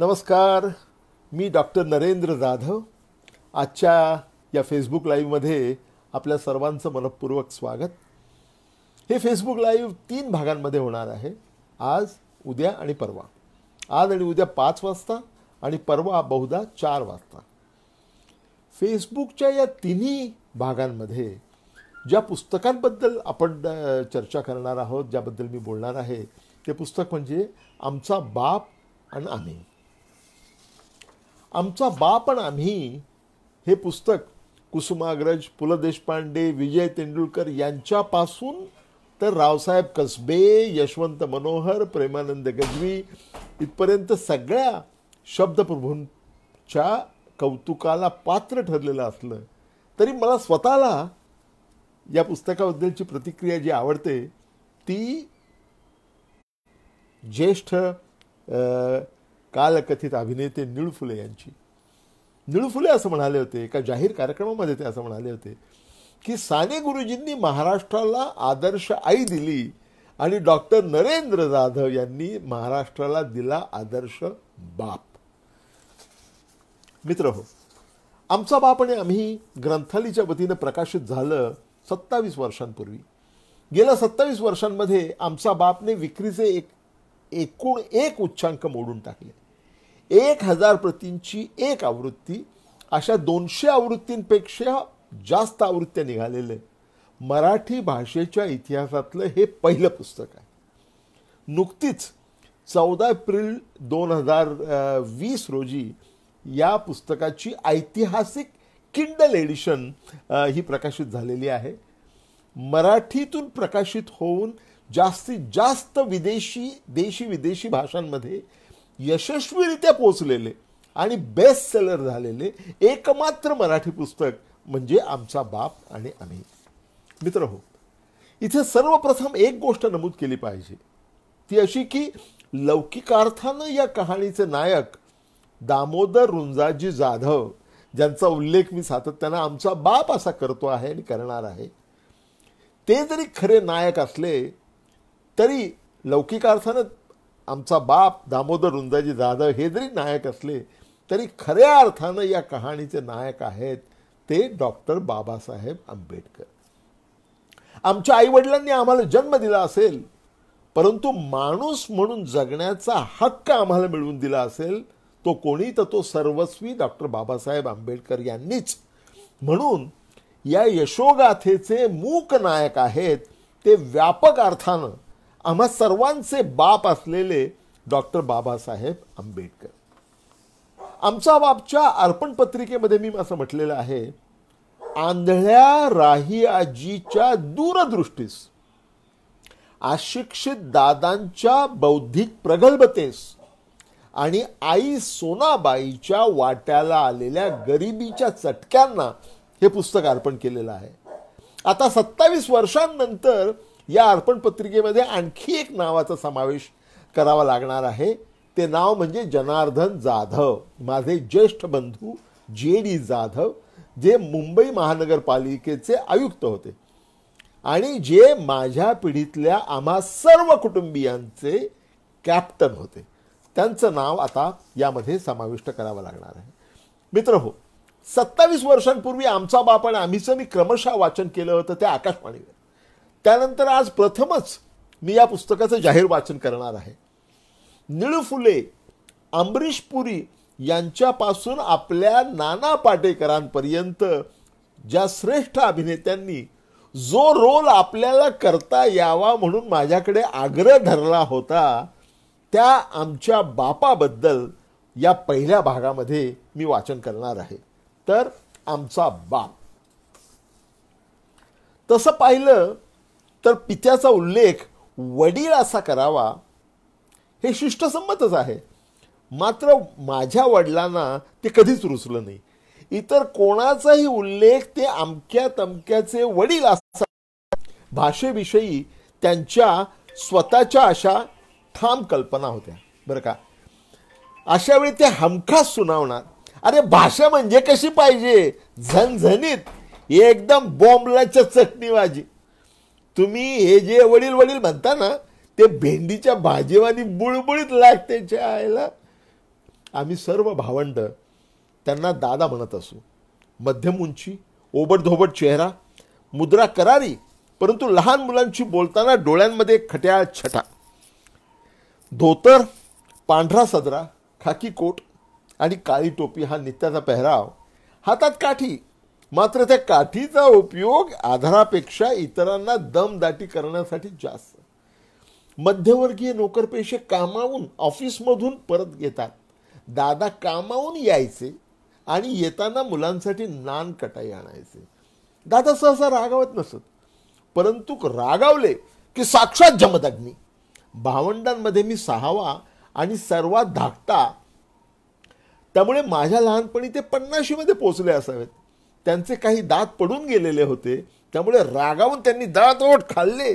नमस्कार मी डॉक्टर नरेंद्र जाधव आजच्या या फेसबुक लाईव्हमध्ये आपल्या सर्वांचं मनपूर्वक स्वागत हे फेसबुक लाईव्ह तीन भागांमध्ये होणार आहे आज उद्या आणि परवा आज आणि उद्या पाच वाजता आणि परवा बहुधा चार वाजता फेसबुकच्या या तिन्ही भागांमध्ये ज्या पुस्तकांबद्दल आपण चर्चा करणार आहोत ज्याबद्दल मी बोलणार आहे ते पुस्तक म्हणजे आमचा बाप आणि आम्ही आमचा बाप आणि आम्ही हे पुस्तक कुसुमाग्रज पु ल देशपांडे विजय तेंडुलकर यांच्यापासून तर रावसाहेब कसबे यशवंत मनोहर प्रेमानंद गजवी इथपर्यंत सगळ्या शब्दप्रभूंच्या कौतुकाला पात्र ठरलेलं असलं तरी मला स्वतःला या पुस्तकाबद्दलची प्रतिक्रिया जी आवडते ती ज्येष्ठ कालकथित अभिनेते निळफुले यांची निळफुले असं म्हणाले होते एका जाहीर कार्यक्रमामध्ये ते असं म्हणाले होते की साने गुरुजींनी महाराष्ट्राला आदर्श आई दिली आणि डॉक्टर नरेंद्र जाधव यांनी महाराष्ट्राला दिला आदर्श बाप मित्र हो आमचा बाप आणि आम्ही ग्रंथालीच्या वतीनं प्रकाशित झालं सत्तावीस वर्षांपूर्वी गेल्या सत्तावीस वर्षांमध्ये आमचा बापने विक्रीचे एक एकूण एक उच्चांक मोडून टाकले एक हजार प्रतींची एक आवृत्ती अशा दोनशे आवृत्तींपेक्षा जास्त आवृत्त्या निघालेल्या मराठी भाषेच्या इतिहासातलं हे पहिलं पुस्तक आहे नुकतीच चौदा एप्रिल दोन हजार वीस रोजी या पुस्तकाची ऐतिहासिक किंडल एडिशन ही प्रकाशित झालेली आहे मराठीतून प्रकाशित होऊन जास्तीत जास्त विदेशी देशी विदेशी भाषांमध्ये यशस्वीरित्या पोचलेले आणि बेस्ट सेलर झालेले एकमात्र मराठी पुस्तक म्हणजे आमचा बाप आणि आम्ही मित्र हो इथे सर्वप्रथम एक गोष्ट नमूद केली पाहिजे ती अशी की लौकिकार्थानं या कहाणीचे नायक दामोदर रुंजाजी जाधव ज्यांचा उल्लेख मी सातत्यानं आमचा बाप असा करतो आहे आणि करणार आहे ते जरी खरे नायक असले तरी लौकिकार्थानं आमचा बाप दामोदर रुंदाजी जाधव हे जरी नायक असले तरी खऱ्या अर्थानं या कहाणीचे नायक आहेत ते डॉक्टर बाबासाहेब आंबेडकर आमच्या आईवडिलांनी आम्हाला जन्म दिला असेल परंतु माणूस म्हणून जगण्याचा हक्क आम्हाला मिळवून दिला असेल तो कोणी तर तो सर्वस्वी डॉक्टर बाबासाहेब आंबेडकर यांनीच म्हणून या यशोगाथेचे मूक नायक आहेत ते व्यापक अर्थानं आम्हा सर्वांचे बाप असलेले डॉक्टर बाबासाहेब आंबेडकर आमच्या बापच्या अर्पण पत्रिकेमध्ये मी असं म्हटलेलं आहे आंधळ्या राही आजीच्या दूरदृष्टीस अशिक्षित दादांच्या बौद्धिक प्रगल्भतेस आणि आई सोनाबाईच्या वाट्याला आलेल्या गरिबीच्या चटक्यांना हे पुस्तक अर्पण केलेलं आहे आता सत्तावीस वर्षांनंतर या अर्पण पत्रिकेमध्ये आणखी एक नावाचा समावेश करावा लागणार आहे ते नाव म्हणजे जनार्दन जाधव माझे ज्येष्ठ बंधू जे डी जाधव जे मुंबई महानगरपालिकेचे आयुक्त होते आणि जे माझ्या पिढीतल्या आम्हा सर्व कुटुंबियांचे कॅप्टन होते त्यांचं नाव आता यामध्ये समाविष्ट करावं लागणार आहे मित्र हो सत्तावीस वर्षांपूर्वी आमचा बाप आणि आम्हीचं मी क्रमशः वाचन केलं होतं ते आकाशवाणीवर त्यानंतर आज प्रथमच मी या पुस्तकाचं जाहीर वाचन करणार आहे निळ फुले अंबरीश पुरी यांच्यापासून आपल्या नाना पाटेकरांपर्यंत ज्या श्रेष्ठ अभिनेत्यांनी जो रोल आपल्याला करता यावा म्हणून माझ्याकडे आग्रह धरला होता त्या आमच्या बापाबद्दल या पहिल्या भागामध्ये मी वाचन करणार आहे तर आमचा बाप तसं पाहिलं तर पित्याचा उल्लेख वडील असा करावा हे शिष्टसंमतच आहे मात्र माझ्या वडिलांना ते कधीच रुचलं नाही इतर कोणाचाही उल्लेख ते अमक्या तमक्याचे वडील असा भाषेविषयी त्यांच्या स्वतःच्या अशा ठाम कल्पना होत्या बरं का अशा वेळी ते हमखास सुनावणार अरे भाषा म्हणजे कशी पाहिजे झणझणीत एकदम बॉम्बलाच्या चटणीबाजी तुम्ही हे जे वडील वडील म्हणता ना ते भेंडीच्या भाजीवानी बुळबुळीत लागते आईला आम्ही सर्व भावंड त्यांना दादा म्हणत असू मध्यम उंची ओबडधोबड चेहरा मुद्रा करारी परंतु लहान मुलांशी बोलताना डोळ्यांमध्ये खट्याळ छटा धोतर पांढरा सदरा खाकी कोट आणि काळी टोपी हा नित्याचा पेहराव हातात काठी मात्र त्या काठीचा उपयोग आधारापेक्षा इतरांना दमदाटी करण्यासाठी जास्त मध्यवर्गीय नोकरपेशे कामावून ऑफिसमधून परत घेतात दादा कामावून यायचे आणि येताना मुलांसाठी नान कटाई आणायचे दादा सहसा रागावत नसत परंतु रागावले की साक्षात जमदग्नी भावंडांमध्ये मी सहावा आणि सर्वात धाकटा त्यामुळे माझ्या लहानपणी ते पन्नाशीमध्ये पोचले असावेत त्यांचे काही दात पडून गेलेले होते त्यामुळे रागावून त्यांनी दात ओठ खाल्ले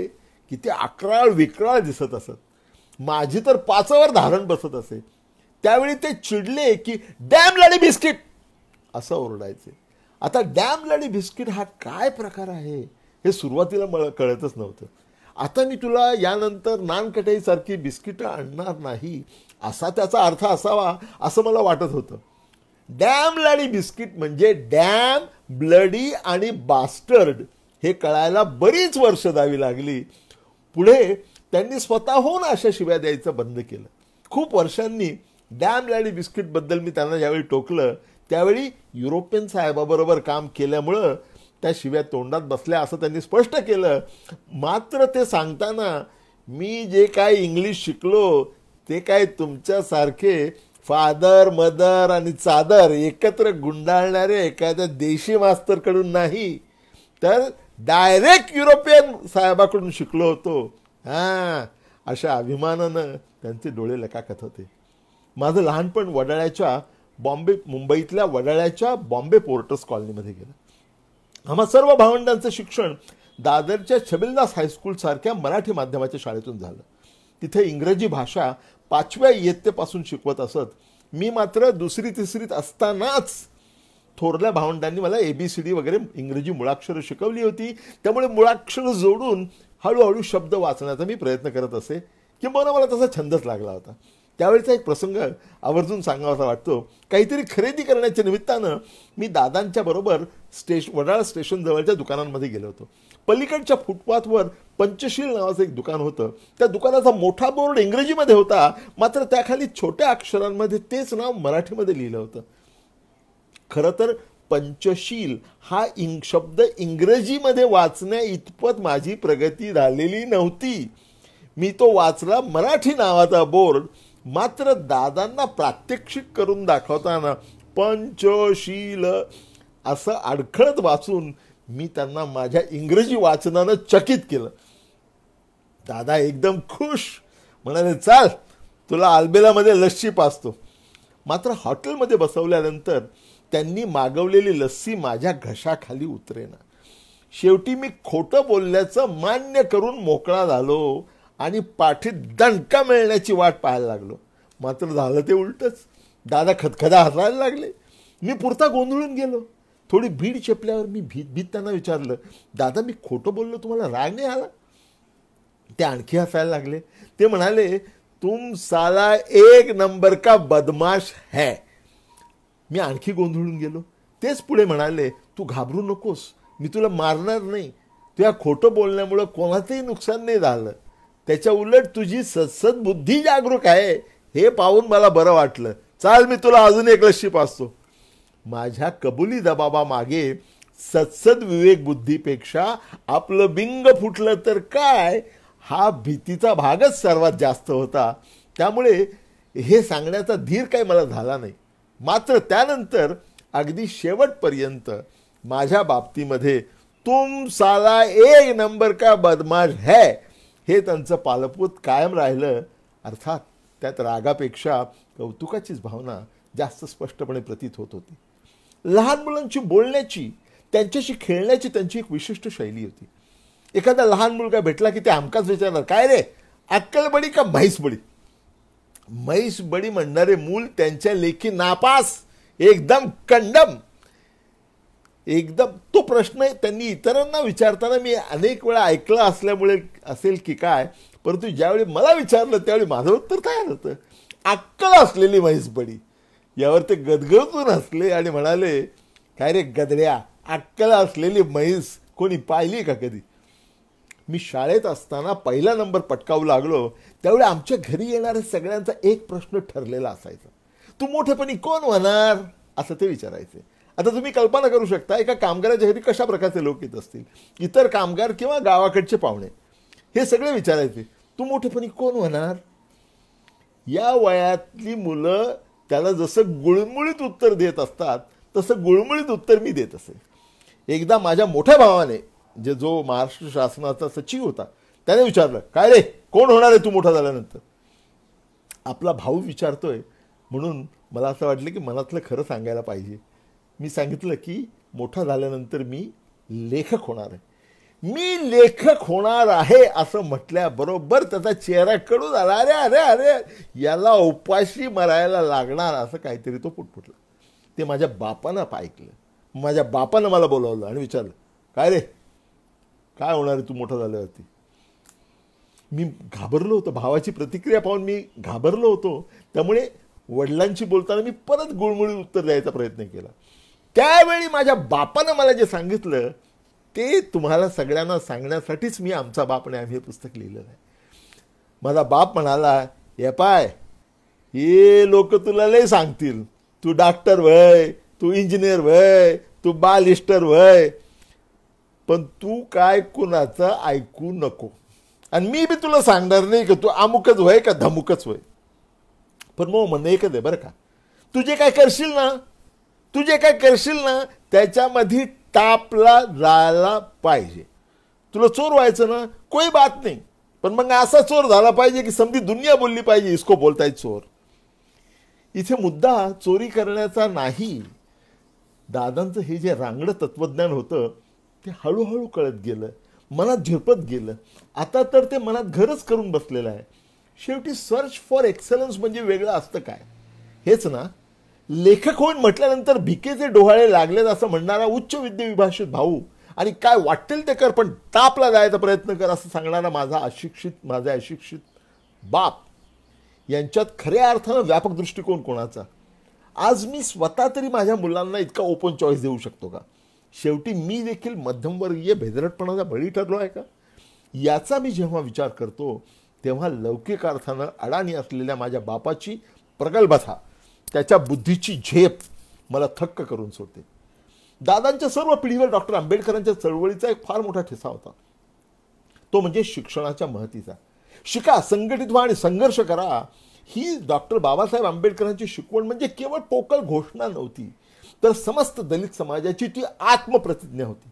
की ते अकराळ विकराळ दिसत असत माझी तर पाचावर धारण बसत असे त्यावेळी ते चिडले की डॅम लाडी बिस्किट असं ओरडायचे आता डॅम लाडी बिस्किट हा काय प्रकार आहे हे सुरुवातीला मला कळतच नव्हतं आता मी तुला यानंतर नानकटाईसारखी बिस्किटं आणणार नाही असा त्याचा अर्थ असावा असं मला वाटत होतं डॅम लाडी बिस्किट म्हणजे डॅम ब्लडी आणि बास्टर्ड हे कळायला बरीच वर्ष द्यावी लागली पुढे त्यांनी स्वतःहून अशा शिव्या द्यायचं बंद केलं खूप वर्षांनी डॅम आणि बिस्किटबद्दल मी त्यांना ज्यावेळी टोकलं त्यावेळी युरोपियन साहेबाबरोबर काम केल्यामुळं त्या शिव्या तोंडात बसल्या असं त्यांनी स्पष्ट केलं मात्र ते सांगताना मी जे काय इंग्लिश शिकलो ते काय तुमच्यासारखे फादर मदर आणि चादर एकत्र गुंडाळणाऱ्या एखाद्या देशी मास्तरकडून नाही तर डायरेक्ट युरोपियन साहेबाकडून शिकलो होतो हां अशा अभिमानानं त्यांचे डोळे लकाकत होते माझं लहानपण वडाळ्याच्या बॉम्बे मुंबईतल्या वडाळ्याच्या बॉम्बे पोर्टर्स कॉलनीमध्ये गेलं आम्हा सर्व भावंडांचं शिक्षण दादरच्या छबिलदास हायस्कूलसारख्या मराठी माध्यमाच्या शाळेतून झालं तिथे इंग्रजी भाषा पाचव्या इयत्तेपासून शिकवत असत मी मात्र दुसरी तिसरीत असतानाच थोरल्या भावंडांनी मला ए बी सी डी वगैरे इंग्रजी मुळाक्षरं शिकवली होती त्यामुळे मुळाक्षरं जोडून हळूहळू शब्द वाचण्याचा मी प्रयत्न करत असे किंबहुना मला तसा छंदच लागला होता त्यावेळेचा एक प्रसंग आवर्जून सांगावासा वाटतो काहीतरी खरेदी करण्याच्या निमित्तानं मी दादांच्या बरोबर स्टेश वडाळ स्टेशन जवळच्या दुकानांमध्ये गेलो होतो पलीकडच्या फुटपाथवर पंचशील नावाचं एक दुकान होतं त्या दुकानाचा मोठा बोर्ड इंग्रजीमध्ये होता मात्र त्याखाली छोट्या अक्षरांमध्ये तेच नाव मराठीमध्ये लिहिलं होतं खरं तर पंचशील हा इंग शब्द इंग्रजीमध्ये वाचण्या इतपत माझी प्रगती झालेली नव्हती मी तो वाचला मराठी नावाचा बोर्ड मात्र दादांना प्रात्यक्षिक करून दाखवताना पंचशील असं अडखळत वाचून मी त्यांना माझ्या इंग्रजी वाचनानं चकित केलं दादा एकदम खुश म्हणाले चाल तुला आल्बेलामध्ये लस्सी पाचतो मात्र हॉटेलमध्ये बसवल्यानंतर त्यांनी मागवलेली लस्सी माझ्या घशाखाली उतरेना शेवटी मी खोटं बोलल्याचं मान्य करून मोकळा झालो आणि पाठीत दणका मिळण्याची वाट पाहायला लागलो मात्र झालं ते उलटंच दादा खदखदा हसायला लागले मी पुरता गोंधळून गेलो थोडी भीड चेपल्यावर मी भीत भीत त्यांना विचारलं दादा मी खोटं बोललो तुम्हाला राग नाही आला ते आणखी हसायला लागले ते म्हणाले तुम साला एक नंबर का बदमाश है मी आणखी गोंधळून गेलो तेच पुढे म्हणाले तू घाबरू नकोस मी तुला मारणार नाही तुझ्या खोटं बोलण्यामुळं कोणाचंही नुकसान नाही झालं त्याच्या उलट तुझी बुद्धी जागरूक आहे हे पाहून मला बरं वाटलं चाल मी तुला अजून एक लशी पाचतो माझ्या कबुली दबाबा मागे सत्सद विवेक बुद्धीपेक्षा आपलं बिंग फुटलं तर काय हा भीतीचा भागच सर्वात जास्त होता त्यामुळे हे सांगण्याचा धीर काही मला झाला नाही मात्र त्यानंतर अगदी शेवटपर्यंत माझ्या बाबतीमध्ये तुम साला एक नंबर का बदमाश है हे त्यांचं पालपूत कायम राहिलं अर्थात त्यात रागापेक्षा कौतुकाचीच भावना जास्त स्पष्टपणे प्रतीत होत होती लहान मुलांची बोलण्याची त्यांच्याशी खेळण्याची त्यांची एक विशिष्ट शैली होती एखादा लहान मुलगा भेटला की ते आमकाच विचारणार काय रे अक्कल का म्हैस बळी म्हैस बळी म्हणणारे मूल त्यांच्या लेखी नापास एकदम कंडम एकदम तो प्रश्न त्यांनी इतरांना विचारताना मी अनेक वेळा ऐकला असल्यामुळे असेल की काय परंतु ज्यावेळी मला विचारलं त्यावेळी माझं उत्तर काय होतं अक्कल असलेली म्हैस बडी यावर ते गदगदून असले आणि म्हणाले काय रे गदड्या अक्कल असलेली म्हैस कोणी पाहिली का कधी मी शाळेत असताना पहिला नंबर पटकावू लागलो त्यावेळी आमच्या घरी येणाऱ्या सगळ्यांचा एक प्रश्न ठरलेला असायचा तू मोठेपणी कोण होणार असं ते विचारायचे आता तुम्ही कल्पना करू शकता एका कामगाराच्या घरी कशा प्रकारचे लोक येत असतील इतर कामगार किंवा गावाकडचे पाहुणे हे सगळे विचारायचे तू मोठेपणी कोण होणार या वयातली मुलं त्याला जसं गुळमुळीत उत्तर देत असतात तसं गुळमुळीत उत्तर मी देत असे एकदा माझ्या मोठ्या भावाने जे जो महाराष्ट्र शासनाचा सचिव होता त्याने विचारलं काय रे कोण होणार आहे तू मोठा झाल्यानंतर आपला भाऊ विचारतोय म्हणून मला असं वाटलं की मनातलं खरं सांगायला पाहिजे मी सांगितलं की मोठा झाल्यानंतर मी लेखक होणार आहे मी लेखक होणार आहे असं म्हटल्याबरोबर त्याचा चेहरा कडून आला अरे अरे अरे याला उपाशी मरायला लागणार असं काहीतरी तो पुटपुटला ते माझ्या बापानं ऐकलं माझ्या बापानं मला बोलावलं आणि विचारलं काय रे काय होणार आहे तू मोठं झाल्यावरती मी घाबरलो होतो भावाची प्रतिक्रिया पाहून मी घाबरलो होतो त्यामुळे वडिलांशी बोलताना मी परत गुळमुळी उत्तर द्यायचा प्रयत्न केला त्यावेळी माझ्या बापानं मला जे सांगितलं ते तुम्हाला सगळ्यांना सांगण्यासाठीच मी आमचा बाप आणि आम्ही हे पुस्तक लिहिलेलं आहे माझा बाप म्हणाला ये पाय हे लोक तुला लय सांगतील तू डॉक्टर वय तू इंजिनियर वय तू बालिस्टर वय पण तू काय कुणाचं ऐकू नको आणि मी बी तुला सांगणार नाही का तू अमुकच वय का धमुकच होय पण मग म्हणणं एकच आहे बरं का तुझे काय करशील ना तू जे काय करशील ना त्याच्यामध्ये तापला जायला पाहिजे तुला चोर व्हायचं ना कोई बात नाही पण मग असा चोर झाला पाहिजे की समधी दुनिया बोलली पाहिजे इसको बोलताय चोर इथे मुद्दा चोरी करण्याचा नाही दादांचं हे जे रांगडं तत्वज्ञान होतं ते हळूहळू कळत गेलं मनात झिरपत गेलं आता तर ते मनात घरच करून बसलेलं आहे शेवटी सर्च फॉर एक्सलन्स म्हणजे वेगळं असतं काय हेच ना लेखक होऊन म्हटल्यानंतर भिकेचे डोहाळे लागलेत असं म्हणणारा उच्च विद्यविभाषित भाऊ आणि काय वाटेल ते कर पण तापला जायचा प्रयत्न कर असं सांगणारा माझा अशिक्षित माझे अशिक्षित बाप यांच्यात खऱ्या अर्थानं व्यापक दृष्टिकोन कोणाचा आज मी स्वतः तरी माझ्या मुलांना इतका ओपन चॉईस देऊ शकतो का शेवटी मी देखील मध्यमवर्गीय भेदरटपणाचा बळी ठरलो आहे का याचा मी जेव्हा विचार करतो तेव्हा लौकिक अर्थानं अडाणी असलेल्या माझ्या बापाची प्रगल्भता त्याच्या बुद्धीची झेप मला थक्क करून सोडते दादांच्या सर्व पिढीवर डॉक्टर आंबेडकरांच्या चळवळीचा एक फार मोठा ठेसा होता तो म्हणजे शिक्षणाच्या महतीचा शिका संघटित व्हा आणि संघर्ष करा ही डॉक्टर बाबासाहेब आंबेडकरांची शिकवण म्हणजे केवळ पोकळ घोषणा नव्हती तर समस्त दलित समाजाची ती आत्मप्रतिज्ञा होती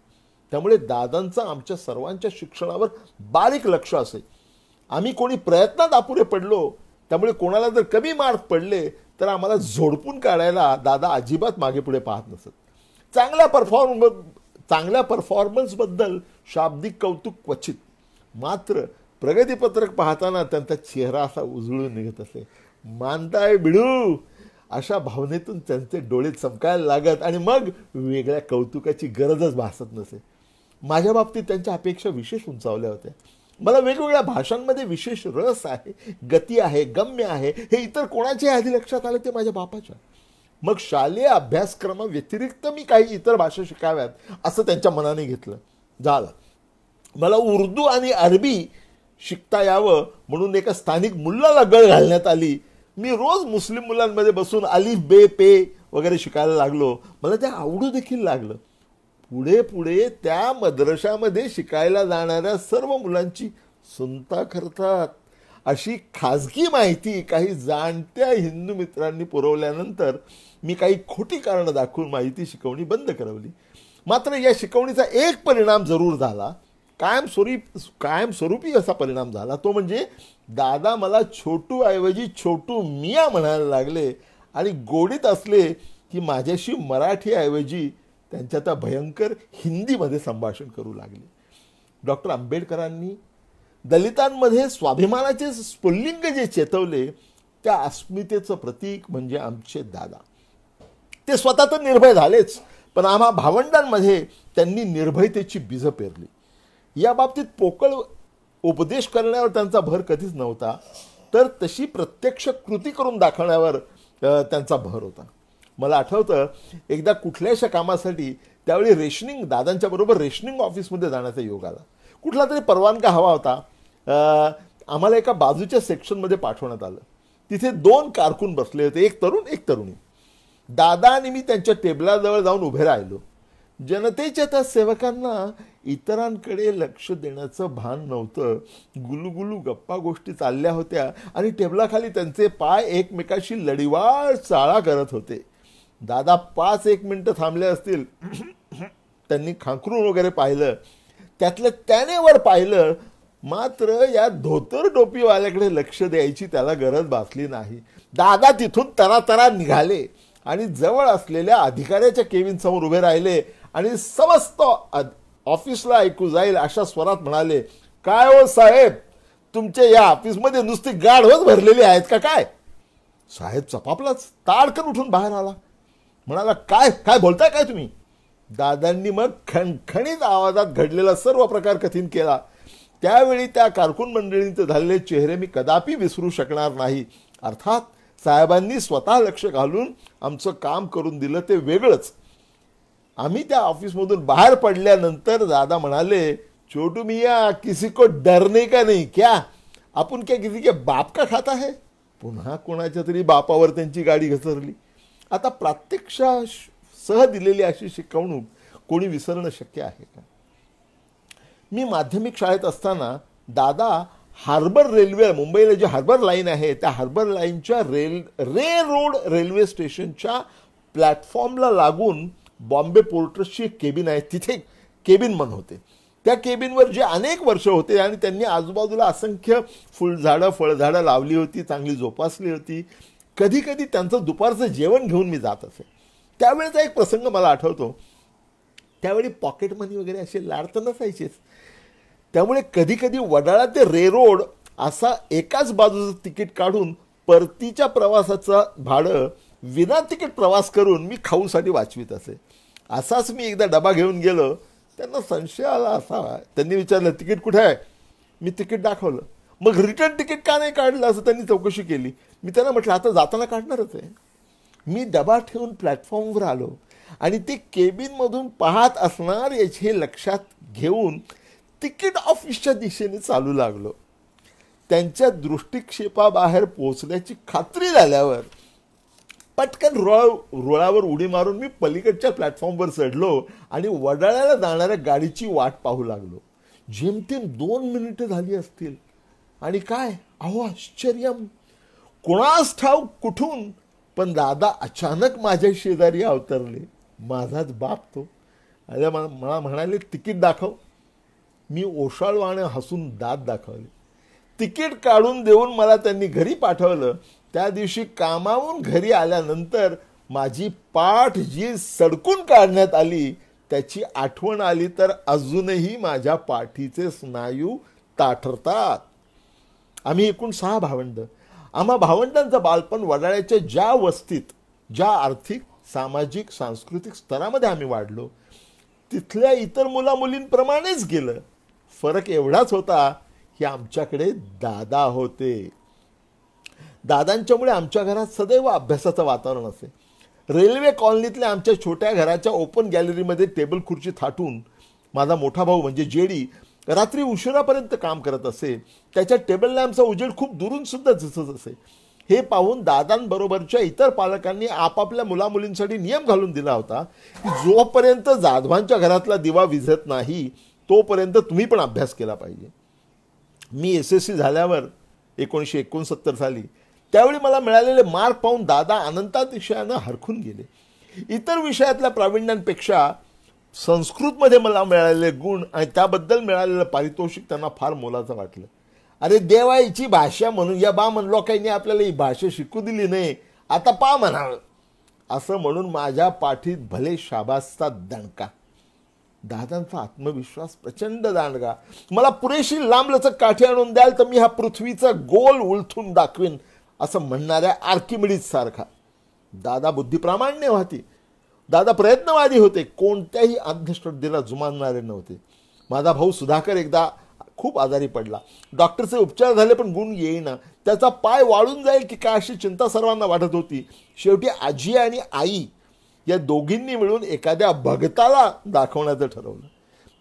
त्यामुळे दादांचं आमच्या सर्वांच्या शिक्षणावर बारीक लक्ष असे आम्ही कोणी प्रयत्नात अपुरे पडलो त्यामुळे कोणाला जर कमी मार्क पडले तर आम्हाला झोडपून काढायला दादा अजिबात मागे पुढे पाहत नसत चांगल्या परफॉर्म चांगल्या परफॉर्मन्सबद्दल शाब्दिक कौतुक क्वचित मात्र प्रगतीपत्रक पाहताना त्यांचा चेहरा असा उजळून निघत असे मानताय बिडू अशा भावनेतून त्यांचे डोळे चमकायला लागत आणि मग वेगळ्या कौतुकाची गरजच भासत नसे माझ्या बाबतीत त्यांच्या अपेक्षा विशेष उंचावल्या होत्या मला वेगवेगळ्या भाषांमध्ये विशेष रस आहे गती आहे गम्य आहे हे इतर कोणाच्या आधी लक्षात आलं ते माझ्या बापाच्या मग शालेय अभ्यासक्रमा व्यतिरिक्त मी काही इतर भाषा शिकाव्यात असं त्यांच्या मनाने घेतलं झालं मला उर्दू आणि अरबी शिकता यावं म्हणून एका स्थानिक मुलाला गळ घालण्यात आली मी रोज मुस्लिम मुलांमध्ये बसून अलिफ बे पे वगैरे शिकायला लागलो मला ते आवडू देखील लागलं पुढे पुढे त्या मद्रशामध्ये शिकायला जाणाऱ्या सर्व मुलांची सुनता करतात अशी खाजगी माहिती काही जाणत्या हिंदू मित्रांनी पुरवल्यानंतर मी काही खोटी कारणं दाखवून माहिती शिकवणी बंद करवली मात्र या शिकवणीचा एक परिणाम जरूर झाला कायमस्वरूप कायमस्वरूपी असा परिणाम झाला तो म्हणजे दादा मला छोटू ऐवजी छोटू मिया म्हणायला लागले आणि गोडीत असले की माझ्याशी मराठी ऐवजी त्यांच्या त्या भयंकर हिंदीमध्ये संभाषण करू लागले डॉक्टर आंबेडकरांनी दलितांमध्ये स्वाभिमानाचे स्फुल्लिंग जे चेतवले त्या अस्मितेचं प्रतीक म्हणजे आमचे दादा ते स्वतः तर निर्भय झालेच पण आम्हा भावंडांमध्ये त्यांनी निर्भयतेची बीजं पेरली या बाबतीत पोकळ उपदेश करण्यावर त्यांचा भर कधीच नव्हता तर तशी प्रत्यक्ष कृती करून दाखवण्यावर त्यांचा भर होता मला आठवतं एकदा कुठल्याशा कामासाठी त्यावेळी रेशनिंग दादांच्या बरोबर रेशनिंग ऑफिसमध्ये जाण्याचा योग आला कुठला तरी परवानगा हवा होता आम्हाला एका बाजूच्या सेक्शनमध्ये पाठवण्यात आलं तिथे दोन कारकून बसले होते एक तरुण एक तरुणी दादा आणि मी त्यांच्या टेबलाजवळ जाऊन उभे राहिलो जनतेच्या त्या सेवकांना इतरांकडे लक्ष देण्याचं भान नव्हतं गुलुगुलू गप्पा गोष्टी चालल्या होत्या आणि टेबलाखाली त्यांचे पाय एकमेकाशी लढीवाळ चाळा करत होते दादा पाच एक मिनटं थांबले असतील त्यांनी खांकरून वगैरे पाहिलं त्यातलं त्याने वर पाहिलं मात्र या धोतर डोपीवाल्याकडे लक्ष द्यायची त्याला गरज भासली नाही दादा तिथून तरातरा निघाले आणि जवळ असलेल्या अधिकाऱ्याच्या समोर उभे राहिले आणि समस्त ऑफिसला ऐकू जाईल अशा स्वरात म्हणाले काय हो साहेब तुमचे या ऑफिसमध्ये नुसती गाढवच भरलेली आहेत का काय साहेब चपापलाच ताडकन उठून बाहेर आला म्हणाला काय काय बोलताय काय तुम्ही दादांनी मग खणखणीत आवाजात घडलेला सर्व प्रकार कथीन केला त्यावेळी त्या कारकून मंडळींचे झालेले चेहरे मी कदापि विसरू शकणार नाही अर्थात साहेबांनी स्वतः लक्ष घालून आमचं काम करून दिलं ते वेगळंच आम्ही त्या ऑफिसमधून बाहेर पडल्यानंतर दादा म्हणाले छोटू मिया किसी को डरने का नाही क्या आपण क्या किती के बाप का खाता है पुन्हा कोणाच्या तरी बापावर त्यांची गाडी घसरली आता सह दिलेली अशी शिकवणूक कोणी विसरणं शक्य आहे का मी माध्यमिक शाळेत असताना दादा हार्बर रेल्वे मुंबईला जे हार्बर लाईन आहे त्या हार्बर लाईनच्या रेल रे रोड रेल्वे स्टेशनच्या प्लॅटफॉर्मला लागून बॉम्बे पोर्टर्सची एक केबिन आहे तिथे केबिन मन होते त्या केबिनवर जे अनेक वर्ष होते आणि त्यांनी आजूबाजूला असंख्य फुलझाडं फळझाडं लावली होती चांगली जोपासली होती कधी कधी त्यांचं दुपारचं जेवण घेऊन मी जात असे त्यावेळेचा एक प्रसंग मला आठवतो त्यावेळी पॉकेट मनी वगैरे असे लाड तर नसायचेच त्यामुळे कधीकधी वडाळा ते रे रोड असा एकाच बाजूचं तिकीट काढून परतीच्या प्रवासाचं भाडं विना तिकीट प्रवास करून मी खाऊसाठी वाचवीत असे असाच मी एकदा डबा घेऊन गेलो त्यांना संशय आला असा त्यांनी विचारलं तिकीट कुठे आहे मी तिकीट दाखवलं मग रिटर्न तिकीट का नाही काढलं असं त्यांनी चौकशी केली मी त्यांना म्हटलं आता जाताना काढणारच आहे मी डबा ठेवून प्लॅटफॉर्मवर आलो आणि ते केबिनमधून पाहत असणार याचे लक्षात घेऊन तिकीट ऑफिसच्या दिशेने चालू लागलो त्यांच्या दृष्टिक्षेपाबाहेर पोहोचण्याची खात्री झाल्यावर पटकन रुळा रुळावर उडी मारून मी पलीकडच्या प्लॅटफॉर्मवर चढलो आणि वडाळ्याला जाणाऱ्या गाडीची वाट पाहू लागलो जेमतेम दोन मिनिटं झाली असतील आणि काय अहो आश्चर्यम कुणास ठाव कुठून पण दादा अचानक माझ्या शेजारी अवतरले माझाच बाप तो अरे मला म्हणाले तिकीट दाखव मी ओशाळवाने हसून दात दाखवले तिकीट काढून देऊन मला त्यांनी घरी पाठवलं त्या दिवशी कामावून घरी आल्यानंतर माझी पाठ जी सडकून काढण्यात आली त्याची आठवण आली तर अजूनही माझ्या पाठीचे स्नायू ताठरतात आम्ही एकूण सहा भावंड आम्हा भावंडांचं बालपण वडाळ्याच्या ज्या वस्तीत ज्या आर्थिक सामाजिक सांस्कृतिक स्तरामध्ये आम्ही वाढलो तिथल्या इतर मुलामुलींप्रमाणेच गेलं फरक एवढाच होता की आमच्याकडे दादा होते दादांच्यामुळे आमच्या घरात सदैव अभ्यासाचं वातावरण असे रेल्वे कॉलनीतल्या आमच्या छोट्या घराच्या ओपन गॅलरीमध्ये टेबल खुर्ची थाटून माझा मोठा भाऊ म्हणजे जेडी रात्री उशिरापर्यंत काम करत असे त्याच्या टेबल लॅम्पचा उजेड खूप दुरून सुद्धा दिसत असे हे पाहून दादांबरोबरच्या इतर पालकांनी आपापल्या मुलामुलींसाठी नियम घालून दिला होता की जोपर्यंत जाधवांच्या घरातला दिवा विझत नाही तोपर्यंत तुम्ही पण अभ्यास केला पाहिजे मी एस एस सी झाल्यावर एकोणीसशे एकोणसत्तर साली त्यावेळी मला मिळालेले मार्क पाहून दादा अनंतातिशयानं हरखून गेले इतर विषयातल्या प्रावीण्यांपेक्षा संस्कृतमध्ये मला मिळालेले गुण आणि त्याबद्दल मिळालेलं पारितोषिक त्यांना फार मोलाचं वाटलं अरे देवाईची भाषा म्हणून या बा म्हणलो लोकांनी आपल्याला ही भाषा शिकू दिली नाही आता पा म्हणावं असं म्हणून माझ्या पाठीत भले शाबासचा दणका दादांचा आत्मविश्वास प्रचंड दांडगा मला पुरेशी लांबलचक काठी आणून द्याल तर मी हा पृथ्वीचा गोल उलथून दाखवीन असं म्हणणाऱ्या आर्किमिडीज सारखा दादा बुद्धिप्रामाण्य होती दादा प्रयत्नवादी होते कोणत्याही अंधश्रद्धेला जुमानणारे नव्हते माझा भाऊ सुधाकर एकदा खूप आजारी पडला डॉक्टरचे उपचार झाले पण गुण येईना त्याचा पाय वाळून जाईल की काय अशी चिंता सर्वांना वाटत होती शेवटी आजी आणि आई या दोघींनी मिळून एखाद्या भगताला दाखवण्याचं ठरवलं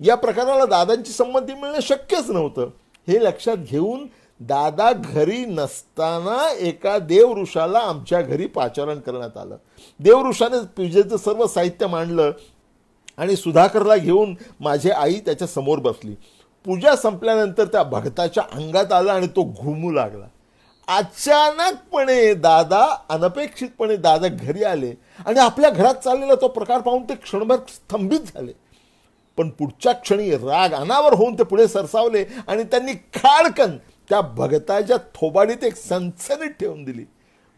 या प्रकाराला दादांची संमती मिळणं शक्यच नव्हतं हे लक्षात घेऊन दादा घरी नसताना एका देवऋषाला आमच्या घरी पाचारण करण्यात आलं देवऋषाने पूजेचं सर्व साहित्य मांडलं आणि सुधाकरला घेऊन माझी आई त्याच्या समोर बसली पूजा संपल्यानंतर त्या भक्ताच्या अंगात आला आणि तो घुमू लागला अचानकपणे दादा अनपेक्षितपणे दादा घरी आले आणि आपल्या घरात चाललेला तो प्रकार पाहून ते क्षणभर स्तंभित झाले पण पुढच्या क्षणी राग अनावर होऊन ते पुढे सरसावले आणि त्यांनी खाडकन त्या भगताच्या थोबाडीत एक सनसनीत ठेवून दिली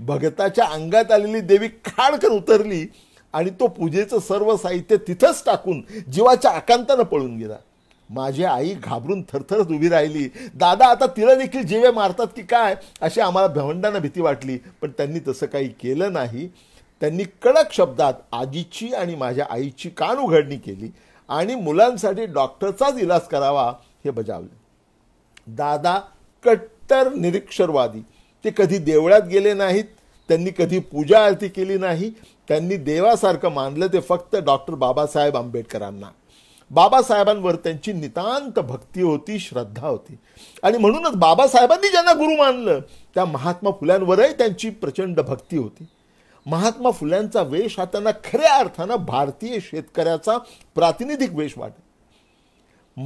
भगताच्या अंगात आलेली देवी खाडकर उतरली आणि तो पूजेचं सर्व साहित्य तिथंच टाकून जीवाच्या आकांतानं पळून गेला माझी आई घाबरून थरथरत उभी राहिली दादा आता तिला देखील जीवे मारतात की काय अशी आम्हाला भवंडांना भीती वाटली पण त्यांनी तसं काही केलं नाही त्यांनी कडक शब्दात आजीची आणि माझ्या आईची कान उघडणी केली आणि मुलांसाठी डॉक्टरचाच इलाज करावा हे बजावले दादा कट्टर निरीक्षरवादी ते कधी देवळात गेले नाहीत त्यांनी कधी पूजा आरती केली नाही त्यांनी देवासारखं मानलं ते फक्त डॉक्टर बाबासाहेब आंबेडकरांना बाबासाहेबांवर त्यांची नितांत भक्ती होती श्रद्धा होती आणि म्हणूनच बाबासाहेबांनी ज्यांना गुरु मानलं त्या महात्मा फुल्यांवरही त्यांची प्रचंड भक्ती होती महात्मा फुल्यांचा वेश हा त्यांना खऱ्या अर्थानं भारतीय शेतकऱ्याचा प्रातिनिधिक वेश वाटत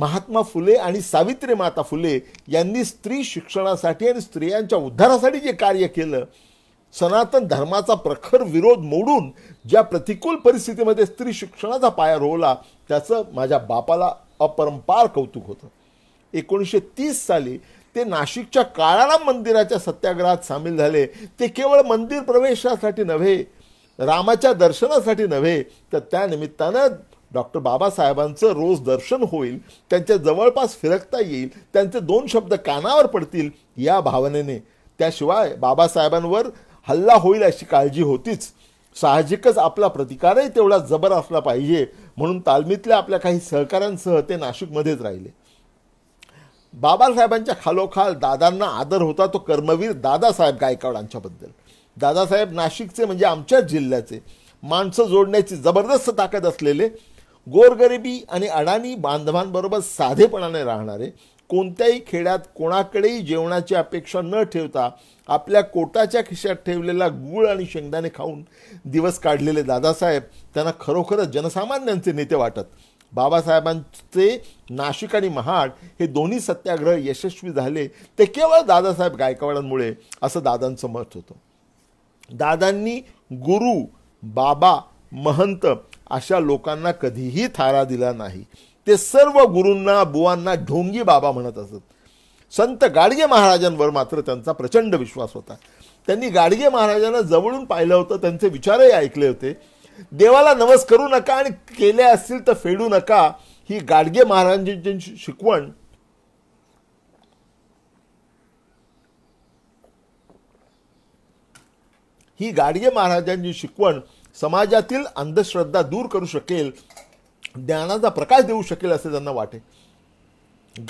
महात्मा फुले आणि सावित्री माता फुले यांनी स्त्री शिक्षणासाठी आणि स्त्रियांच्या उद्धारासाठी जे कार्य केलं सनातन धर्माचा प्रखर विरोध मोडून ज्या प्रतिकूल परिस्थितीमध्ये स्त्री शिक्षणाचा पाया रोवला त्याचं माझ्या बापाला अपरंपार कौतुक होतं एकोणीसशे तीस साली ते नाशिकच्या काळाराम मंदिराच्या सत्याग्रहात सामील झाले ते केवळ मंदिर प्रवेशासाठी नव्हे रामाच्या दर्शनासाठी नव्हे तर त्यानिमित्तानं डॉक्टर बाबासाहेबांचं रोज दर्शन होईल त्यांच्या जवळपास फिरकता येईल त्यांचे दोन शब्द कानावर पडतील या भावनेने त्याशिवाय बाबासाहेबांवर हल्ला होईल अशी काळजी होतीच साहजिकच आपला प्रतिकारही तेवढा जबर असला पाहिजे म्हणून तालमीतल्या आपल्या काही सहकाऱ्यांसह ते नाशिकमध्येच राहिले बाबासाहेबांच्या खालोखाल दादांना आदर होता तो कर्मवीर दादासाहेब गायकवाड यांच्याबद्दल दादासाहेब नाशिकचे म्हणजे आमच्याच जिल्ह्याचे माणसं जोडण्याची जबरदस्त ताकद असलेले गोरगरिबी आणि अडाणी बांधवांबरोबर साधेपणाने राहणारे कोणत्याही खेड्यात कोणाकडेही जेवणाची अपेक्षा न ठेवता आपल्या कोटाच्या खिशात ठेवलेला गूळ आणि शेंगदाणे खाऊन दिवस काढलेले दादासाहेब त्यांना खरोखरच जनसामान्यांचे नेते वाटत बाबासाहेबांचे नाशिक आणि महाड हे दोन्ही सत्याग्रह यशस्वी झाले ते केवळ दादासाहेब गायकवाडांमुळे असं दादांचं मत होतं दादांनी गुरु बाबा महंत अशा लोकांना कधीही थारा दिला नाही ते सर्व गुरूंना बुवांना ढोंगी बाबा म्हणत असत संत गाडगे महाराजांवर मात्र त्यांचा प्रचंड विश्वास होता त्यांनी गाडगे महाराजांना जवळून पाहिलं होतं त्यांचे विचारही ऐकले होते देवाला नमस करू नका आणि केले असतील तर फेडू नका ही गाडगे महाराजांची शिकवण ही गाडगे महाराजांची शिकवण समाजातील अंधश्रद्धा दूर करू शकेल ज्ञानाचा प्रकाश देऊ शकेल असे त्यांना वाटे